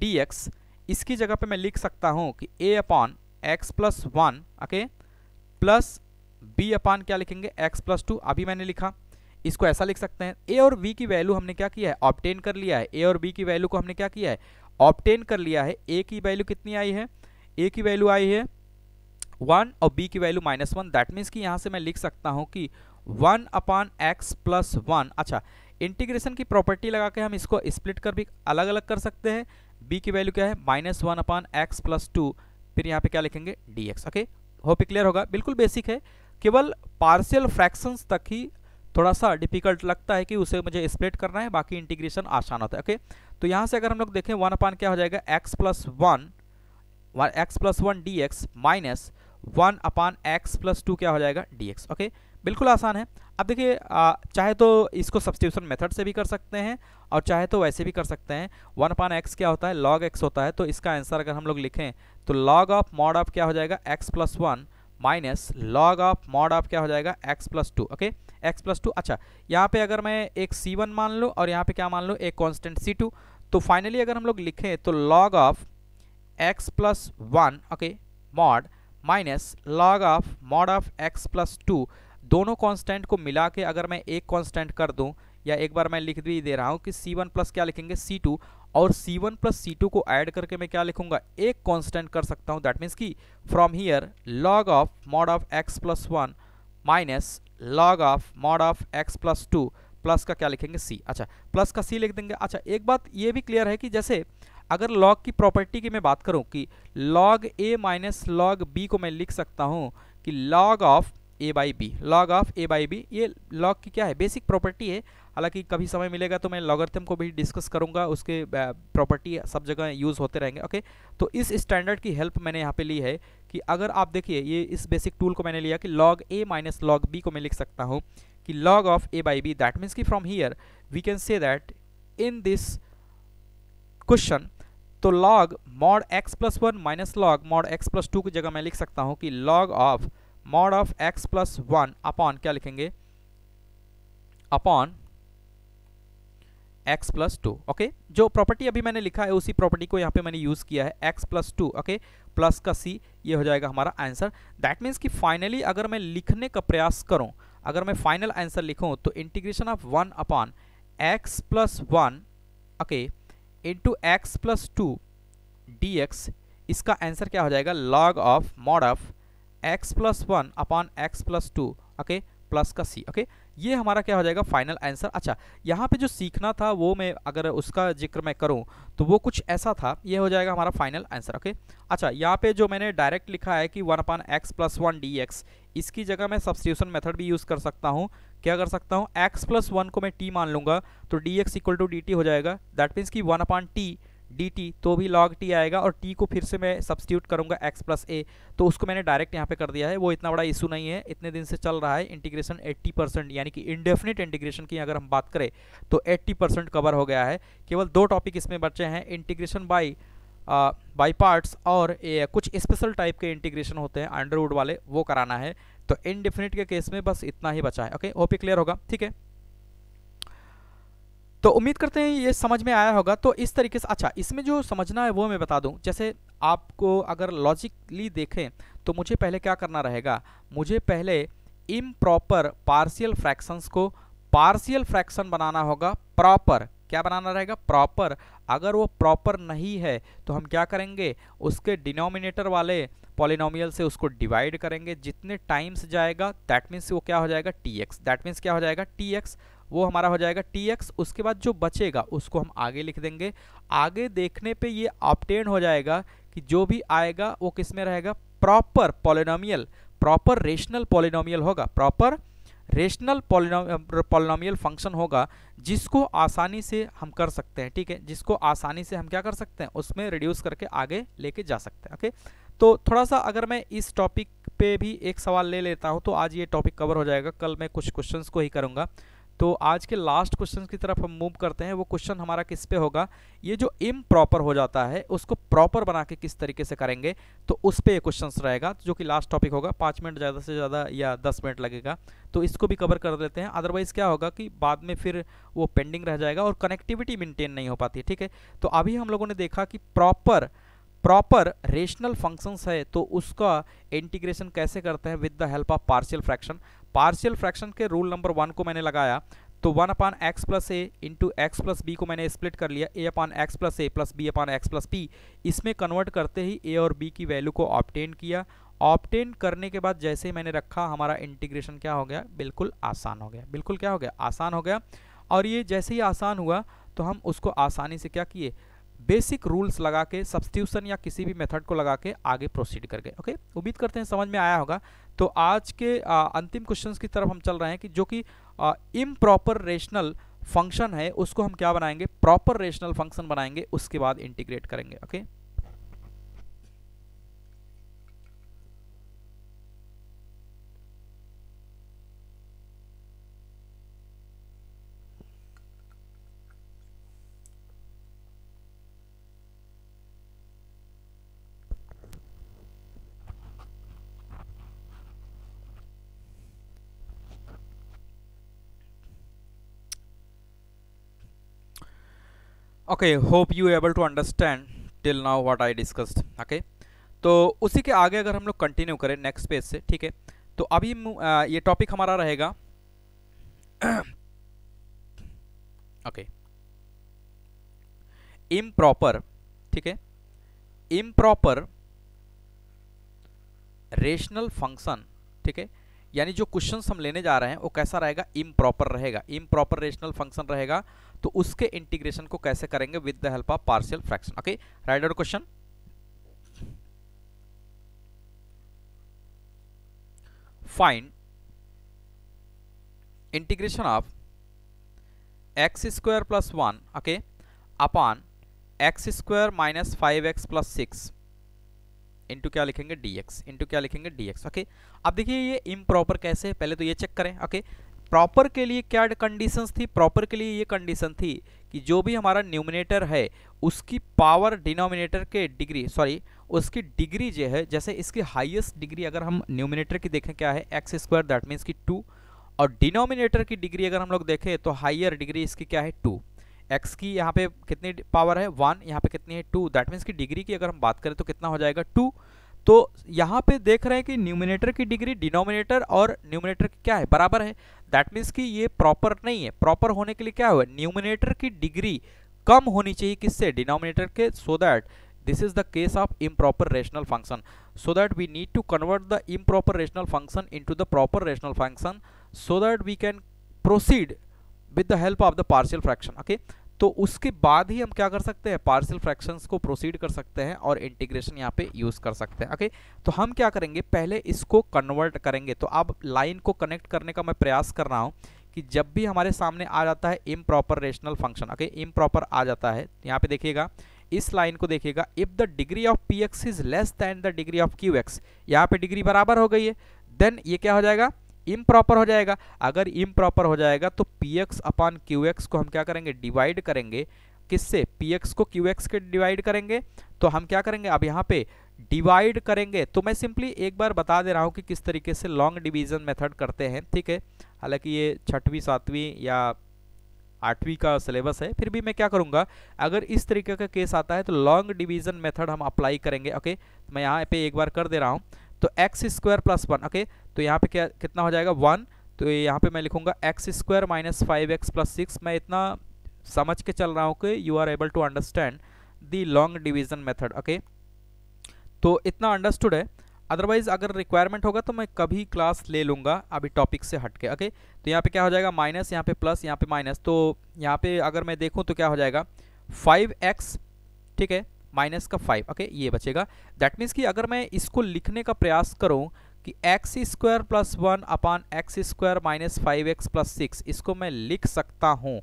d x इसकी जगह पे मैं लिख सकता हूँ कि a upon x plus one okay plus b upon क्या लिखेंगे x प्लस टू अभी मैंने लिखा इसको ऐसा लिख सकते हैं a और b की वैल्यू हमने क्या किया है ऑप्टेन कर लिया है a और b की वैल्यू को हमने क्या किया है ऑप्टेन कर लिया है a की वैल्यू कितनी आई है a की वैल्यू आई है वन और b की value minus one that means कि यहाँ से मैं लिख सकता हूँ कि one upon x plus one अच्छा इंटीग्रेशन की प्रॉपर्टी लगा के हम इसको स्प्लिट कर भी अलग अलग कर सकते हैं बी की वैल्यू क्या है minus one upon x plus two फिर यहाँ पे क्या लिखेंगे d x okay hope clear होगा बिल्कुल बेसिक है केवल पार्शियल फ्रैक्शंस तक ही थोड़ा सा डिफिकल्ट लगता है कि उसे मुझे स्प्लिट करना है बाकी इंटीग्रेशन आसान होता है ओके तो यहाँ से अगर हम लोग देखें वन अपान क्या हो जाएगा x plus one x plus one d x minus one upon x plus two क्या हो जाएगा डी एक्स ओके बिल्कुल आसान है अब देखिए चाहे तो इसको सब्सटीट्यूशन मेथड से भी कर सकते हैं और चाहे तो वैसे भी कर सकते हैं वन अपान एक्स क्या होता है लॉग एक्स होता है तो इसका आंसर अगर हम लोग लिखें तो लॉग ऑफ मॉड ऑफ क्या हो जाएगा x plus one minus log of mod of क्या हो जाएगा x plus two okay x plus two अच्छा यहाँ पे अगर मैं एक सी वन मान लूँ और यहाँ पे क्या मान लूँ एक कॉन्स्टेंट सी टू तो फाइनली अगर हम लोग लिखें तो log of x plus one okay mod minus log of mod of x plus two दोनों कांस्टेंट को मिला के अगर मैं एक कांस्टेंट कर दूं या एक बार मैं लिख भी दे रहा हूं कि C1 प्लस क्या लिखेंगे C2 और C1 प्लस टू को ऐड करके मैं क्या लिखूंगा एक कांस्टेंट कर सकता हूं दैट मीन्स कि from here log of mod of x plus one minus log of mod of x plus two plus का क्या लिखेंगे सी अच्छा प्लस का सी लिख देंगे अच्छा एक बात ये भी क्लियर है कि जैसे अगर लॉग की प्रॉपर्टी की मैं बात करूँ कि log a minus log b को मैं लिख सकता हूँ कि log of a by b log of a by b ये लॉग की क्या है बेसिक प्रॉपर्टी है हालांकि कभी समय मिलेगा तो मैं लॉगरिथम को भी डिस्कस करूंगा उसके प्रॉपर्टी सब जगह यूज़ होते रहेंगे ओके तो इस स्टैंडर्ड की हेल्प मैंने यहाँ पे ली है कि अगर आप देखिए ये इस बेसिक टूल को मैंने लिया कि log a minus log b को मैं लिख सकता हूँ कि log of a by b that means कि from here we can say that in this question तो log mod x plus one minus log mod x plus two की जगह मैं लिख सकता हूँ कि log of mod of x plus one upon क्या लिखेंगे upon x plus two okay जो प्रॉपर्टी अभी मैंने लिखा है उसी प्रॉपर्टी को यहाँ पे मैंने यूज़ किया है x plus two okay plus का सी ये हो जाएगा हमारा आंसर दैट मीन्स कि फाइनली अगर मैं लिखने का प्रयास करूँ अगर मैं फाइनल आंसर लिखूँ तो integration of one upon x plus one okay into x plus two d इसका आंसर क्या हो जाएगा log of mod of x plus one upon x plus two okay plus का सी ओके ये हमारा क्या हो जाएगा फाइनल आंसर अच्छा यहाँ पे जो सीखना था वो मैं अगर उसका जिक्र मैं करूँ तो वो कुछ ऐसा था ये हो जाएगा हमारा फाइनल आंसर ओके अच्छा यहाँ पे जो मैंने डायरेक्ट लिखा है कि one upon x plus one d x इसकी जगह मैं सब्सिट्यूशन मेथड भी यूज़ कर सकता हूँ क्या कर सकता हूँ एक्स प्लस वन को मैं टी मान लूँगा तो d x equal to d t हो जाएगा दैट मीन्स कि one upon t d t तो भी लॉग टी आएगा और टी को फिर से मैं सब्सटीट्यूट करूंगा एक्स प्लस ए तो उसको मैंने डायरेक्ट यहाँ पे कर दिया है वो इतना बड़ा इशू नहीं है इतने दिन से चल रहा है इंटीग्रेशन 80 परसेंट यानी कि इंडेफिनिट इंटीग्रेशन की अगर हम बात करें तो 80 परसेंट कवर हो गया है केवल दो टॉपिक इसमें बचे हैं इंटीग्रेशन बाई बाई पार्ट्स और ए, कुछ स्पेशल टाइप के इंटीग्रेशन होते हैं अंडरवुड वाले वो कराना है तो इनडिफिनिट के केस में बस इतना ही बचा है ओके ओपी क्लियर होगा ठीक है तो उम्मीद करते हैं ये समझ में आया होगा तो इस तरीके से अच्छा इसमें जो समझना है वो मैं बता दूं जैसे आपको अगर लॉजिकली देखें तो मुझे पहले क्या करना रहेगा मुझे पहले इम प्रॉपर पार्शियल फ्रैक्शंस को पार्शियल फ्रैक्शन बनाना होगा प्रॉपर क्या बनाना रहेगा प्रॉपर अगर वो प्रॉपर नहीं है तो हम क्या करेंगे उसके डिनोमिनेटर वाले पॉलिनोमियल से उसको डिवाइड करेंगे जितने टाइम्स जाएगा दैट मीन्स वो क्या हो जाएगा टी एक्स दैट मीन्स क्या हो जाएगा टी एक्स वो हमारा हो जाएगा टी एक्स उसके बाद जो बचेगा उसको हम आगे लिख देंगे आगे देखने पे ये ऑप्टेन हो जाएगा कि जो भी आएगा वो किस में रहेगा proper polynomial proper rational polynomial होगा प्रॉपर रेशनल पॉलिनोमियल फंक्शन होगा जिसको आसानी से हम कर सकते हैं ठीक है जिसको आसानी से हम क्या कर सकते हैं उसमें रिड्यूस करके आगे लेके जा सकते हैं ओके तो थोड़ा सा अगर मैं इस टॉपिक पे भी एक सवाल ले लेता हूँ तो आज ये टॉपिक कवर हो जाएगा कल मैं कुछ क्वेश्चंस को ही करूँगा तो आज के लास्ट क्वेश्चन की तरफ हम मूव करते हैं वो क्वेश्चन हमारा किस पे होगा ये जो इम प्रॉपर हो जाता है उसको प्रॉपर बना के किस तरीके से करेंगे तो उस पर क्वेश्चन रहेगा जो कि लास्ट टॉपिक होगा पाँच मिनट ज़्यादा से ज़्यादा या दस मिनट लगेगा तो इसको भी कवर कर देते हैं अदरवाइज़ क्या होगा कि बाद में फिर वो पेंडिंग रह जाएगा और कनेक्टिविटी मेंटेन नहीं हो पाती ठीक है तो अभी हम लोगों ने देखा कि प्रॉपर प्रॉपर रेशनल फंक्शंस है तो उसका इंटीग्रेशन कैसे करते हैं with the help of partial fraction partial fraction के रूल नंबर वन को मैंने लगाया तो one upon x plus a into x plus b को मैंने स्प्लिट कर लिया a upon x plus A plus B upon x plus p इसमें कन्वर्ट करते ही ए और बी की वैल्यू को ऑप्टेन किया ऑप्टेन करने के बाद जैसे ही मैंने रखा हमारा इंटीग्रेशन क्या हो गया बिल्कुल आसान हो गया बिल्कुल क्या हो गया आसान हो गया और ये जैसे ही आसान हुआ तो हम उसको आसानी से क्या किए बेसिक रूल्स लगा के सब्सटीट्यूशन या किसी भी मेथड को लगा के आगे प्रोसीड कर गए ओके उम्मीद करते हैं समझ में आया होगा तो आज के आ, अंतिम क्वेश्चंस की तरफ हम चल रहे हैं कि जो कि इम प्रॉपर रेशनल फंक्शन है उसको हम क्या बनाएंगे प्रॉपर रेशनल फंक्शन बनाएंगे उसके बाद इंटीग्रेट करेंगे okay okay hope you able to understand till now what I discussed okay तो उसी के आगे अगर हम लोग कंटिन्यू करें नेक्स्ट पेज से ठीक है तो अभी आ, ये टॉपिक हमारा रहेगा ओके इम प्रॉपर ठीक है इम प्रॉपर रेशनल फंक्शन ठीक है यानी जो क्वेश्चन हम लेने जा रहे हैं वो कैसा रहेगा इम प्रॉपर रहेगा इम प्रॉपर रेशनल फंक्शन रहेगा तो उसके इंटीग्रेशन को कैसे करेंगे with the help of partial fraction okay write out question find integration of x square plus one okay upon x square minus five x plus six into क्या लिखेंगे डी एक्स इंटू क्या लिखेंगे डी एक्स ओके अब देखिए ये इम्प्रॉपर कैसे है पहले तो ये चेक करें ओके okay? प्रॉपर के लिए क्या कंडीशन थी प्रॉपर के लिए ये कंडीशन थी कि जो भी हमारा न्यूमिनेटर है उसकी पावर डिनोमिनेटर के डिग्री सॉरी उसकी डिग्री जो है जैसे इसकी हाईएस्ट डिग्री अगर हम न्यूमिनेटर की देखें क्या है एक्स स्क्वायर दैट मीन्स की टू और डिनोमिनेटर की डिग्री अगर हम लोग देखें तो हाइयर डिग्री इसकी क्या है टू एक्स की यहाँ पे कितनी पावर है वन यहाँ पे कितनी है टू दैट मीन्स की डिग्री की अगर हम बात करें तो कितना हो जाएगा टू तो यहाँ पे देख रहे हैं कि न्यूमिनेटर की डिग्री डिनोमिनेटर और न्यूमिनेटर की क्या है बराबर है दैट मीन्स कि ये प्रॉपर नहीं है प्रॉपर होने के लिए क्या हुआ न्यूमिनेटर की डिग्री कम होनी चाहिए किससे डिनोमिनेटर के so that this is the case of improper rational function so that we need to convert the improper rational function in the proper rational function so that we can proceed with the help of the partial fraction okay तो उसके बाद ही हम क्या कर सकते हैं पार्सल फ्रैक्शंस को प्रोसीड कर सकते हैं और इंटीग्रेशन यहाँ पे यूज़ कर सकते हैं ओके तो हम क्या करेंगे पहले इसको कन्वर्ट करेंगे तो अब लाइन को कनेक्ट करने का मैं प्रयास कर रहा हूँ कि जब भी हमारे सामने आ जाता है improper rational function okay improper आ जाता है यहाँ पे देखिएगा इस लाइन को देखिएगा if the degree of P x is less than the degree of Q x यहाँ पे डिग्री बराबर हो गई है देन ये क्या हो जाएगा इम प्रॉपर हो जाएगा अगर इम प्रॉपर हो जाएगा तो p x upon Q x को हम क्या करेंगे डिवाइड करेंगे किससे पी एक्स को क्यू एक्स के डिवाइड करेंगे तो हम क्या करेंगे अब यहाँ पे डिवाइड करेंगे तो मैं सिंपली एक बार बता दे रहा हूँ कि किस तरीके से लॉन्ग डिवीजन मेथड करते हैं ठीक है हालांकि ये छठवीं सातवीं या आठवीं का सिलेबस है फिर भी मैं क्या करूँगा अगर इस तरीके का केस आता है तो लॉन्ग डिवीजन मेथड हम अप्लाई करेंगे ओके तो मैं यहाँ पे एक बार कर दे रहा हूँ तो x square plus one okay तो यहाँ पे क्या कितना हो जाएगा वन तो यहाँ पे मैं लिखूँगा x square minus five x plus six मैं इतना समझ के चल रहा हूँ कि you are able to understand the long division method okay तो इतना अंडरस्टूड है अदरवाइज अगर रिक्वायरमेंट होगा तो मैं कभी क्लास ले लूँगा अभी टॉपिक से हट के ओके तो यहाँ पे क्या हो जाएगा माइनस यहाँ पे प्लस यहाँ पे माइनस तो यहाँ पे अगर मैं देखूँ तो क्या हो जाएगा फाइव एक्स ठीक है माइनस का फाइव ओके ये बचेगा दैट मीन्स कि अगर मैं इसको लिखने का प्रयास करूँ कि x square plus one upon x square minus five x plus six इसको मैं लिख सकता हूँ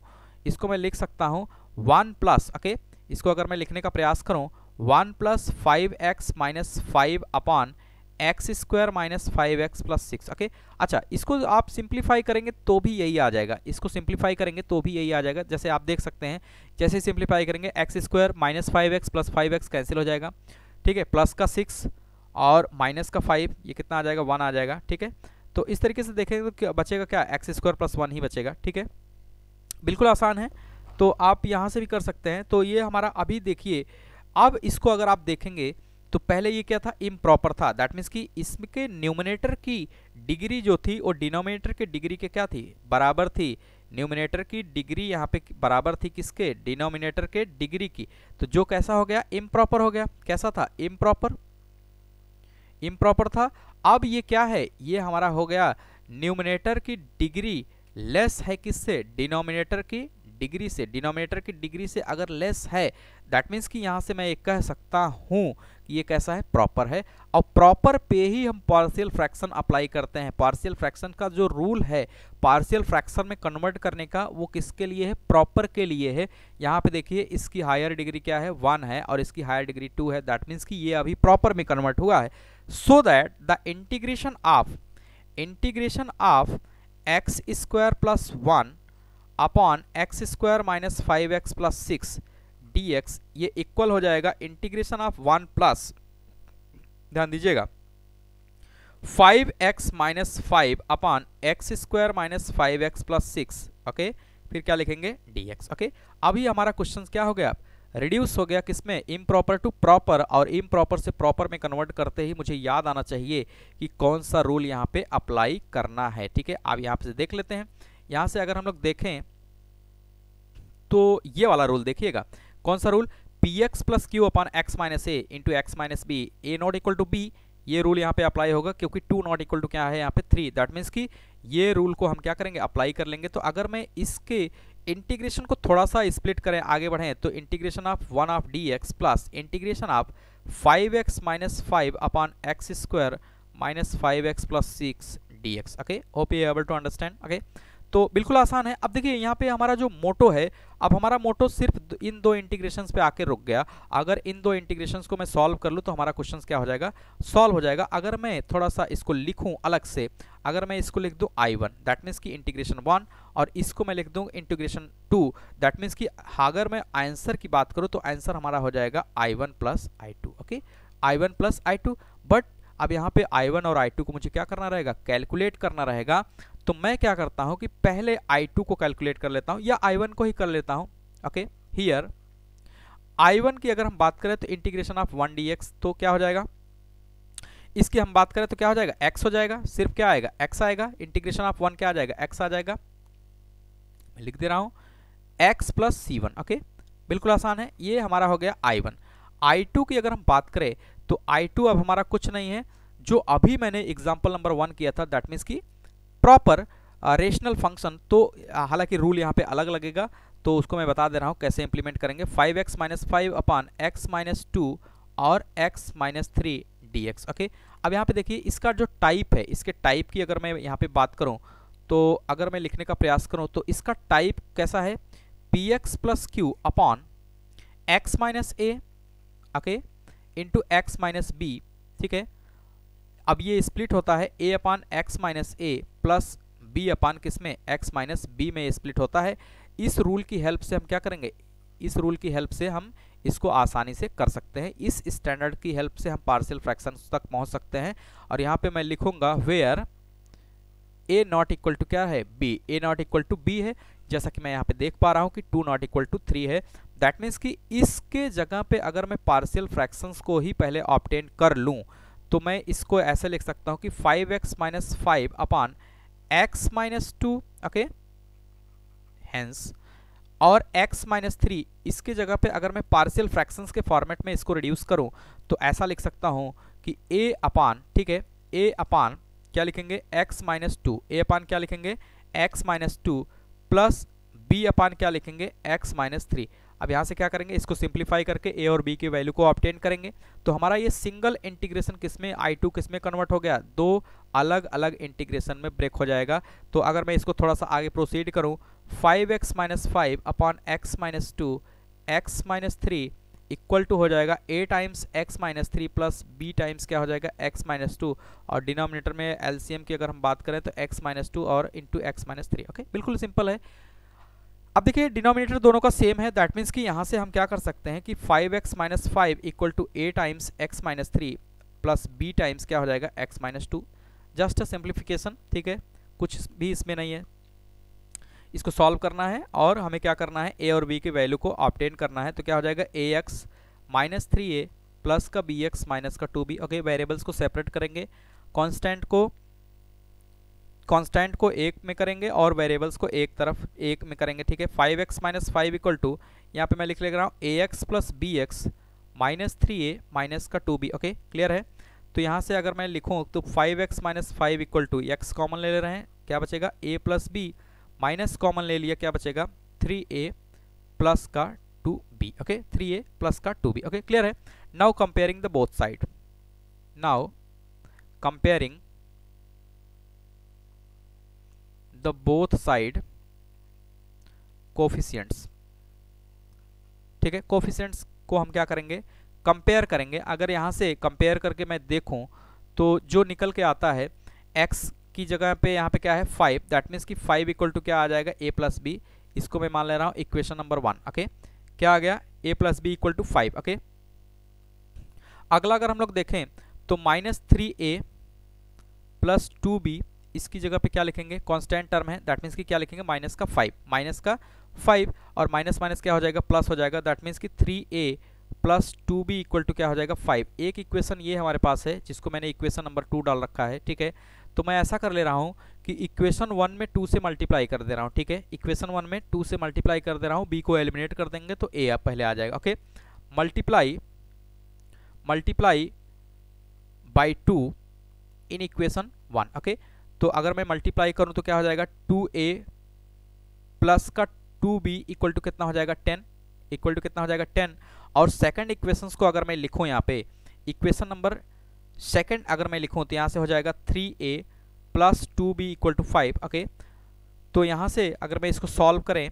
इसको मैं लिख सकता हूँ वन प्लस ओके इसको अगर मैं लिखने का प्रयास करूँ one plus five x minus five upon x square minus five x plus six okay अच्छा इसको आप सिंप्लीफाई करेंगे तो भी यही आ जाएगा इसको सिंप्लीफाई करेंगे तो भी यही आ जाएगा जैसे आप देख सकते हैं जैसे सिंप्लीफाई करेंगे x square minus five x plus five x cancel हो जाएगा ठीक है प्लस का सिक्स और माइनस का फाइव ये कितना आ जाएगा वन आ जाएगा ठीक है तो इस तरीके से देखेंगे तो बचेगा क्या एक्स स्क्वायर प्लस वन ही बचेगा ठीक है बिल्कुल आसान है तो आप यहाँ से भी कर सकते हैं तो ये हमारा अभी देखिए अब इसको अगर आप देखेंगे तो पहले ये क्या था इम्प्रॉपर था दैट मीन्स कि इसके न्यूमिनेटर की डिग्री जो थी वो डिनोमिनेटर की डिग्री के क्या थी बराबर थी न्यूमिनेटर की डिग्री यहाँ पे बराबर थी किसके डिनोमिनेटर के डिग्री की तो जो कैसा हो गया इम्प्रॉपर हो गया कैसा था इम्प्रॉपर इम्प्रॉपर था अब ये क्या है ये हमारा हो गया न्यूमिनेटर की डिग्री लेस है किससे डिनोमिनेटर की डिग्री से डिनोमिनेटर की डिग्री से अगर लेस है दैट मीन्स कि यहाँ से मैं एक कह सकता हूँ ये कैसा है प्रॉपर है और प्रॉपर पे ही हम पार्शियल फ्रैक्शन अप्लाई करते हैं पार्शियल फ्रैक्शन का जो रूल है पार्शियल फ्रैक्शन में कन्वर्ट करने का वो किसके लिए है प्रॉपर के लिए है यहाँ पे देखिए इसकी हायर डिग्री क्या है वन है और इसकी हायर डिग्री टू है दैट मीन्स कि ये अभी प्रॉपर में कन्वर्ट हुआ है so that the integration of integration of x square plus one upon x square minus five x plus six dx ये इक्वल हो जाएगा इंटीग्रेशन ऑफ वन प्लस ध्यान दीजिएगा five x minus five upon x square minus five x plus six okay फिर क्या लिखेंगे डी एक्स ओके अभी हमारा क्वेश्चन क्या हो गया रिड्यूस हो गया किसमें इम प्रॉपर टू प्रॉपर और इम प्रॉपर से प्रॉपर में कन्वर्ट करते ही मुझे याद आना चाहिए कि कौन सा रूल यहाँ पे अप्लाई करना है ठीक है आप यहाँ से देख लेते हैं यहाँ से अगर हम लोग देखें तो ये वाला रूल देखिएगा कौन सा rule p x plus q upon x minus a into x minus b a not equal to b ये रूल यहाँ पे अप्लाई होगा क्योंकि टू नॉट इक्वल टू क्या है यहाँ पे थ्री दैट मीन्स कि ये रूल को हम क्या करेंगे अप्लाई कर लेंगे तो अगर मैं इसके इंटीग्रेशन को थोड़ा सा स्प्लिट करें आगे बढ़ें तो integration of one of d x plus integration of five x minus five upon x square minus five x plus six d x okay hope you able to understand okay तो बिल्कुल आसान है अब देखिए यहाँ पे हमारा जो मोटो है अब हमारा मोटो सिर्फ इन दो इंटीग्रेशंस पे आके रुक गया अगर इन दो इंटीग्रेशंस को मैं सॉल्व कर लूँ तो हमारा क्वेश्चन क्या हो जाएगा सॉल्व हो जाएगा अगर मैं थोड़ा सा इसको लिखूँ अलग से अगर मैं इसको लिख दूँ आई वन दैट मीन्स की इंटीग्रेशन वन और इसको मैं लिख दूँ इंटीग्रेशन टू दैट मीन्स की अगर मैं आंसर की बात करूँ तो आंसर हमारा हो जाएगा I one plus I two okay I one plus I two but अब यहाँ पे I1 और I2 को मुझे क्या करना रहेगा कैलकुलेट करना रहेगा तो मैं क्या करता हूँ कि पहले I2 को कैलकुलेट कर लेता हूँ या I1 को ही कर लेता हूँ ओके हियर I1 की अगर हम बात करें तो इंटीग्रेशन ऑफ वन डी तो क्या हो जाएगा इसकी हम बात करें तो क्या हो जाएगा एक्स हो जाएगा सिर्फ क्या आएगा एक्स आएगा इंटीग्रेशन ऑफ वन क्या आ जाएगा एक्स आ जाएगा मैं लिख दे रहा हूँ x plus c one okay बिल्कुल आसान है ये हमारा हो गया आई वन आई टू की अगर हम बात करें तो आई टू अब हमारा कुछ नहीं है जो अभी मैंने एग्जाम्पल नंबर वन किया था दैट मीन्स की प्रॉपर रेशनल फंक्शन तो uh, हालांकि रूल यहाँ पे अलग लगेगा तो उसको मैं बता दे रहा हूँ कैसे इंप्लीमेंट करेंगे five x minus five upon x minus two और x minus three d x okay अब यहाँ पे देखिए इसका जो टाइप है इसके टाइप की अगर मैं यहाँ पे बात करूँ तो अगर मैं लिखने का प्रयास करूँ तो इसका टाइप कैसा है P x plus q upon x minus a okay into x minus b ठीक है अब ये स्प्लिट होता है a upon x minus a plus B upon किस में एक्स माइनस बी में स्प्लिट होता है इस रूल की हेल्प से हम क्या करेंगे इस रूल की हेल्प से हम इसको आसानी से कर सकते हैं इस स्टैंडर्ड की हेल्प से हम पार्सल फ्रैक्शन तक पहुँच सकते हैं और यहाँ पर मैं लिखूंगा where a not equal to क्या है b a not equal to b है जैसा कि मैं यहाँ पे देख पा रहा हूँ कि two not equal to three है दैट मीन्स कि इसके जगह पे अगर मैं पार्शियल फ्रैक्शंस को ही पहले ऑप्टेन कर लूँ तो मैं इसको ऐसे लिख सकता हूँ कि five x minus five upon x minus two okay hence और x माइनस थ्री इसके जगह पे अगर मैं पार्शियल फ्रैक्शंस के फॉर्मेट में इसको रिड्यूस करूं तो ऐसा लिख सकता हूं कि a अपान ठीक है a अपान क्या लिखेंगे x minus two a upon क्या लिखेंगे x minus two plus B upon क्या लिखेंगे x माइनस थ्री अब यहाँ से क्या करेंगे इसको सिंप्लीफाई करके ए और बी की वैल्यू को ऑप्टेन करेंगे तो हमारा ये सिंगल इंटीग्रेशन किस में आई टू किस में कन्वर्ट हो गया दो अलग अलग इंटीग्रेशन में ब्रेक हो जाएगा तो अगर मैं इसको थोड़ा सा आगे प्रोसीड करूँ five x minus five upon x minus two x minus three equal to हो जाएगा a times x minus three plus b times क्या हो जाएगा एक्स माइनस टू और डिनोमिनेटर में एलसीएम की अगर हम बात करें तो एक्स माइनस टू और into x minus three okay बिल्कुल सिंपल है अब देखिए डिनोमिनेटर दोनों का सेम है दैट मीन्स कि यहाँ से हम क्या कर सकते हैं कि five x minus five equal to a times x minus three plus b times क्या हो जाएगा x minus two just a simplification ठीक है कुछ भी इसमें नहीं है इसको सॉल्व करना है और हमें क्या करना है ए और बी की वैल्यू को ऑप्टेन करना है तो क्या हो जाएगा a x minus three a plus का बी एक्स माइनस का टू बी ओके वेरिएबल्स को सेपरेट करेंगे कॉन्स्टेंट को कॉन्स्टेंट को एक में करेंगे और वेरिएबल्स को एक तरफ एक में करेंगे ठीक है five x minus five equal to यहाँ पर मैं लिख ले रहा हूँ a x plus b x minus three a minus का टू बी ओके क्लियर है तो यहाँ से अगर मैं लिखूँ तो five x minus five equal to x common ले ले रहे हैं क्या बचेगा a plus b minus common ले लिया क्या बचेगा थ्री ए प्लस का two b okay three a plus का टू बी ओके क्लियर है now comparing the both side now comparing the both side coefficients ठीक है कोफिशियंट्स को हम क्या करेंगे कंपेयर करेंगे अगर यहाँ से कंपेयर करके मैं देखूँ तो जो निकल के आता है एक्स की जगह पे यहाँ पे क्या है फाइव दैट मीन्स कि फाइव इक्वल टू क्या आ जाएगा ए प्लस बी इसको मैं मान ले रहा हूँ इक्वेशन नंबर वन ओके क्या आ गया a plus b equal to five okay अगला अगर हम लोग देखें तो minus three a plus two b इसकी जगह पे क्या लिखेंगे कांस्टेंट टर्म है दैट मीन्स कि क्या लिखेंगे माइनस का फाइव माइनस का फाइव और माइनस माइनस क्या हो जाएगा प्लस हो जाएगा दैट मीन्स कि three a plus two b equal to क्या हो जाएगा फाइव एक इक्वेशन ये हमारे पास है जिसको मैंने इक्वेशन नंबर टू डाल रखा है ठीक है तो मैं ऐसा कर ले रहा हूँ कि इक्वेशन वन में टू से मल्टीप्लाई कर दे रहा हूँ ठीक है इक्वेशन वन में टू से मल्टीप्लाई कर दे रहा हूँ बी को एलिमिनेट कर देंगे तो ए आप पहले आ जाएगा okay multiply multiply by two in equation one okay तो अगर मैं मल्टीप्लाई करूँ तो क्या हो जाएगा टू ए प्लस का टू बी इक्वल टू कितना हो जाएगा टेन इक्वल टू कितना हो जाएगा टेन और सेकेंड इक्वेशंस को अगर मैं लिखूँ यहाँ पे इक्वेशन नंबर सेकेंड अगर मैं लिखूँ तो यहाँ से हो जाएगा three a plus two b equal to five okay तो यहाँ से अगर मैं इसको सॉल्व करें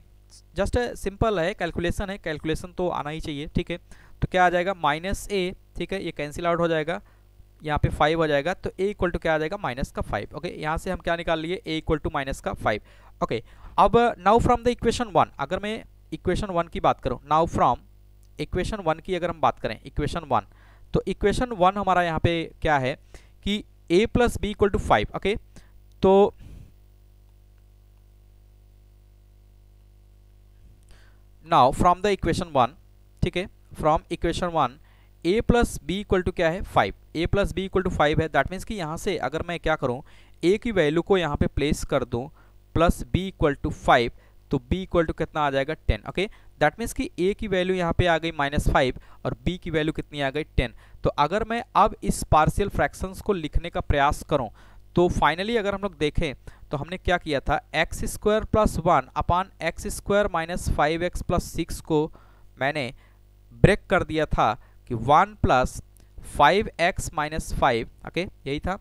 जस्ट सिंपल है कैलकुलेशन है कैलकुलेशन तो आना ही चाहिए ठीक है तो क्या आ जाएगा माइनस ए ठीक है ये कैंसिल आउट हो जाएगा यहाँ पे फाइव आ जाएगा तो ए इक्वल टू क्या आ जाएगा माइनस का फाइव ओके यहाँ से हम क्या निकाल लिए ए इक्वल टू माइनस का फाइव ओके अब now from the equation one अगर मैं इक्वेशन वन की बात करूँ नाउ फ्रॉम इक्वेशन वन की अगर हम बात करें इक्वेशन वन तो इक्वेशन वन हमारा यहाँ पे क्या है कि a plus b equal to five okay तो now from the equation one ठीक है from equation one a plus b equal to क्या है five a plus b equal to five है दैट मीन्स कि यहाँ से अगर मैं क्या करूँ ए की वैल्यू को यहाँ पे प्लेस कर दूँ plus b equal to five तो बी इक्वल टू कितना आ जाएगा टेन ओके दैट मीन्स कि ए की वैल्यू यहाँ पे आ गई माइनस फाइव और बी की वैल्यू कितनी आ गई टेन तो अगर मैं अब इस पार्शियल फ्रैक्शंस को लिखने का प्रयास करूँ तो फाइनली अगर हम लोग देखें तो हमने क्या किया था x square plus one upon x square minus five x plus six को मैंने ब्रेक कर दिया था कि one plus five x minus five okay यही था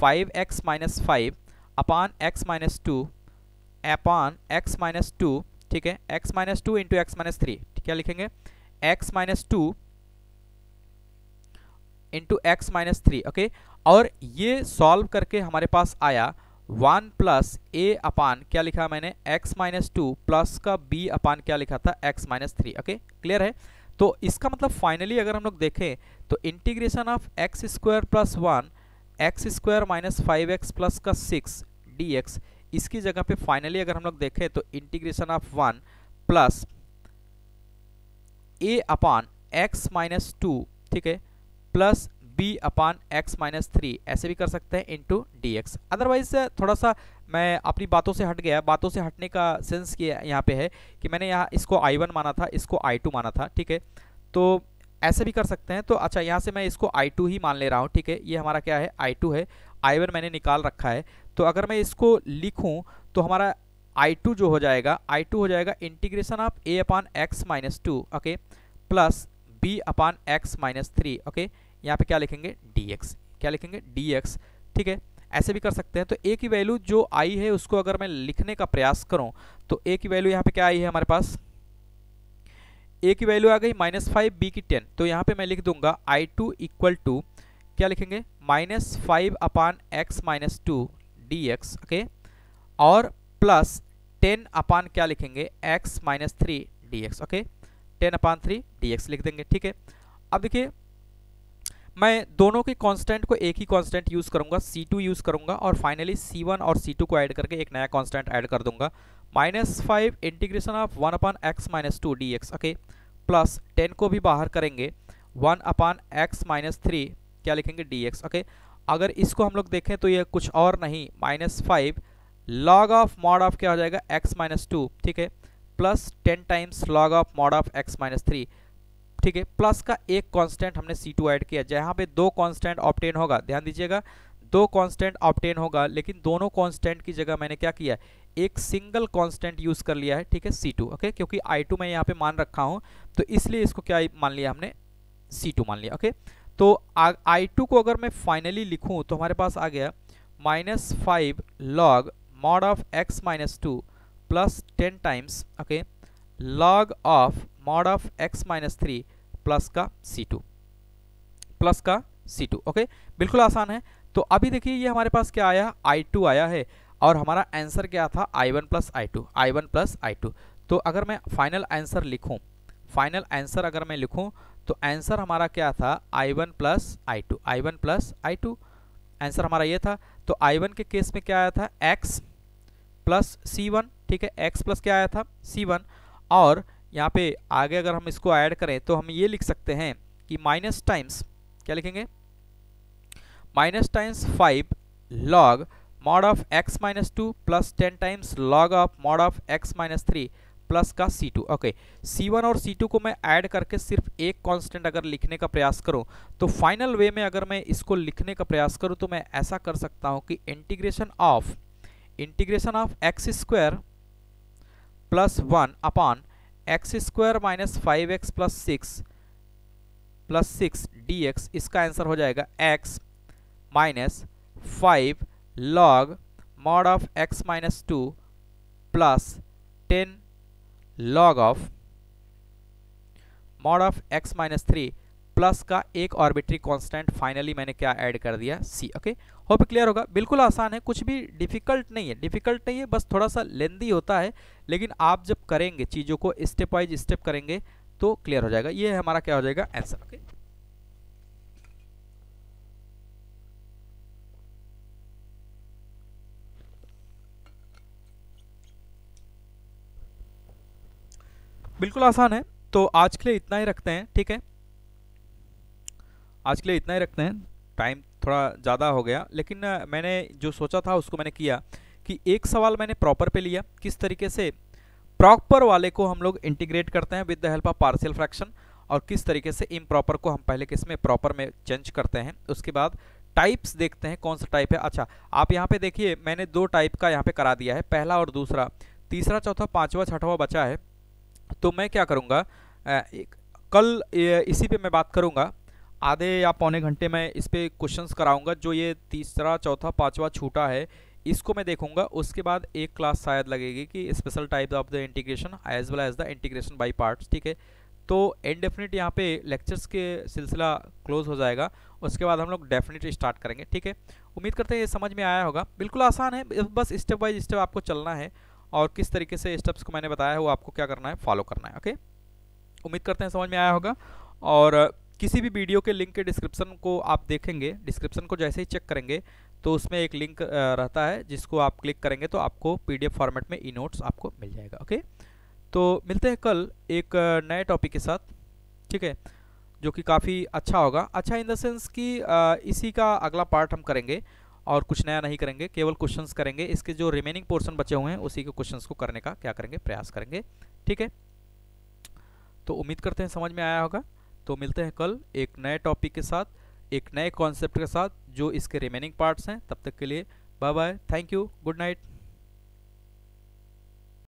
five x minus five upon x minus two upon x minus two ठीक है x minus two into x minus three क्या लिखेंगे x minus two into x minus three okay और ये सॉल्व करके हमारे पास आया वन प्लस ए अपान क्या लिखा मैंने एक्स माइनस टू प्लस का बी अपान क्या लिखा था x minus three okay clear है तो इसका मतलब फाइनली अगर हम लोग देखें तो integration of x square plus one x square minus five x plus का सिक्स डी एक्स इसकी जगह पे फाइनली अगर हम लोग देखें तो integration of one plus a upon x minus two ठीक है plus B upon x minus three ऐसे भी कर सकते हैं इंटू डी एक्स अदरवाइज थोड़ा सा मैं अपनी बातों से हट गया बातों से हटने का सेंस ये यहाँ पे है कि मैंने यहाँ इसको आई वन माना था इसको आई टू माना था ठीक है तो ऐसे भी कर सकते हैं तो अच्छा यहाँ से मैं इसको आई टू ही मान ले रहा हूँ ठीक है ये हमारा क्या है आई टू है आई वन मैंने निकाल रखा है तो अगर मैं इसको लिखूँ तो हमारा आई टू जो हो जाएगा आई टू हो जाएगा integration of a upon x minus two okay plus B upon x minus three okay यहाँ पर क्या लिखेंगे डी एक्स क्या लिखेंगे डी एक्स ठीक है ऐसे भी कर सकते हैं तो ए की वैल्यू जो आई है उसको अगर मैं लिखने का प्रयास करूं तो ए की वैल्यू यहाँ पे क्या आई है हमारे पास ए की वैल्यू आ गई माइनस फाइव बी की टेन तो यहाँ पे मैं लिख दूंगा आई टू इक्वल टू क्या लिखेंगे minus five upon x minus two d x okay और प्लस टेन अपान क्या लिखेंगे x minus three d x okay ten upon three d x लिख देंगे ठीक है अब देखिए मैं दोनों के कांस्टेंट को एक ही कांस्टेंट यूज़ करूँगा C2 यूज़ करूँगा और फाइनली C1 और C2 को ऐड करके एक नया कांस्टेंट ऐड कर दूंगा minus five integration of one upon x minus two d x okay plus ten को भी बाहर करेंगे one upon x minus three क्या लिखेंगे डी एक्स ओके अगर इसको हम लोग देखें तो ये कुछ और नहीं minus five log of mod of क्या हो जाएगा एक्स माइनस टू ठीक है plus ten times log of mod of x minus three ठीक है प्लस का एक कांस्टेंट हमने सी टू ऐड किया जहाँ पे दो कांस्टेंट ऑप्टेन होगा ध्यान दीजिएगा दो कांस्टेंट ऑप्टेन होगा लेकिन दोनों कांस्टेंट की जगह मैंने क्या किया एक सिंगल कांस्टेंट यूज़ कर लिया है ठीक है सी टू ओके क्योंकि आई टू मैं यहाँ पे मान रखा हूँ तो इसलिए इसको क्या मान लिया हमने सी टू मान लिया ओके तो आई टू को अगर मैं फाइनली लिखूँ तो हमारे पास आ गया minus five log mod of x minus two plus ten times okay log of mod of x minus three plus का सी प्लस का सी ओके बिल्कुल आसान है तो अभी देखिए ये हमारे पास क्या आया आई आया है और हमारा आंसर क्या था I one plus I two I one plus I two तो अगर मैं फाइनल आंसर लिखूं फाइनल आंसर अगर मैं लिखूं तो आंसर हमारा क्या था I one plus I two I one plus I two answer हमारा ये था तो आई वन के केस में क्या आया था एक्स प्लस सी वन ठीक है एक्स प्लस क्या आया था सी वन और यहाँ पे आगे अगर हम इसको ऐड करें तो हम ये लिख सकते हैं कि माइनस टाइम्स क्या लिखेंगे minus times five log mod of x minus two plus ten times log of mod of x minus three plus का c two okay c one और सी टू को मैं ऐड करके सिर्फ एक कांस्टेंट अगर लिखने का प्रयास करूं तो फाइनल वे में अगर मैं इसको लिखने का प्रयास करूं तो मैं ऐसा कर सकता हूं कि integration of integration of x square plus one upon x square minus five x plus six plus six d x इसका आंसर हो जाएगा x minus five log mod of x minus two plus ten log of mod of x minus three plus का एक ऑर्बिट्री कांस्टेंट फाइनली मैंने क्या ऐड कर दिया C okay okay? Hope clear होगा बिल्कुल आसान है कुछ भी डिफिकल्ट नहीं है डिफिकल्ट नहीं है बस थोड़ा सा लेंदी होता है लेकिन आप जब करेंगे चीज़ों को स्टेप वाइज स्टेप करेंगे तो क्लियर हो जाएगा ये हमारा क्या हो जाएगा आंसर ओके बिल्कुल आसान है तो आज के लिए इतना ही रखते हैं ठीक है आज के लिए इतना ही रखते हैं टाइम थोड़ा ज़्यादा हो गया लेकिन मैंने जो सोचा था उसको मैंने किया कि एक सवाल मैंने प्रॉपर पे लिया किस तरीके से प्रॉपर वाले को हम लोग इंटीग्रेट करते हैं with the help of partial fraction और किस तरीके से इम्प्रॉपर को हम पहले किस में प्रॉपर में चेंज करते हैं उसके बाद टाइप्स देखते हैं कौन सा टाइप है अच्छा आप यहाँ पर देखिए मैंने दो टाइप का यहाँ पर करा दिया है पहला और दूसरा तीसरा चौथा पाँचवा छठवा बचा है तो मैं क्या करूँगा कल इसी पे मैं बात करूँगा आधे या पौने घंटे में इस पर क्वेश्चंस कराऊंगा जो ये तीसरा चौथा पाँचवा छूटा है इसको मैं देखूंगा उसके बाद एक क्लास शायद लगेगी कि special type of the integration as well as the integration by parts ठीक है तो इनडेफिनिट यहाँ पे लेक्चर्स के सिलसिला क्लोज हो जाएगा उसके बाद हम लोग डेफिनेट स्टार्ट करेंगे ठीक है उम्मीद करते हैं ये समझ में आया होगा बिल्कुल आसान है बस स्टेप बाई स्टेप आपको चलना है और किस तरीके से स्टेप्स को मैंने बताया है वो आपको क्या करना है फॉलो करना है ओके उम्मीद करते हैं समझ में आया होगा और किसी भी वीडियो के लिंक के डिस्क्रिप्शन को आप देखेंगे डिस्क्रिप्शन को जैसे ही चेक करेंगे तो उसमें एक लिंक रहता है जिसको आप क्लिक करेंगे तो आपको पीडीएफ फॉर्मेट में ई नोट्स आपको मिल जाएगा ओके तो मिलते हैं कल एक नए टॉपिक के साथ ठीक है जो कि काफ़ी अच्छा होगा अच्छा इन द सेंस कि इसी का अगला पार्ट हम करेंगे और कुछ नया नहीं करेंगे केवल क्वेश्चंस करेंगे इसके जो रिमेनिंग पोर्शन बचे हुए हैं उसी के क्वेश्चंस को करने का क्या करेंगे प्रयास करेंगे ठीक है तो उम्मीद करते हैं समझ में आया होगा तो मिलते हैं कल एक नए टॉपिक के साथ एक नए कॉन्सेप्ट के साथ जो इसके रिमेनिंग पार्ट्स हैं तब तक के लिए bye bye thank you good night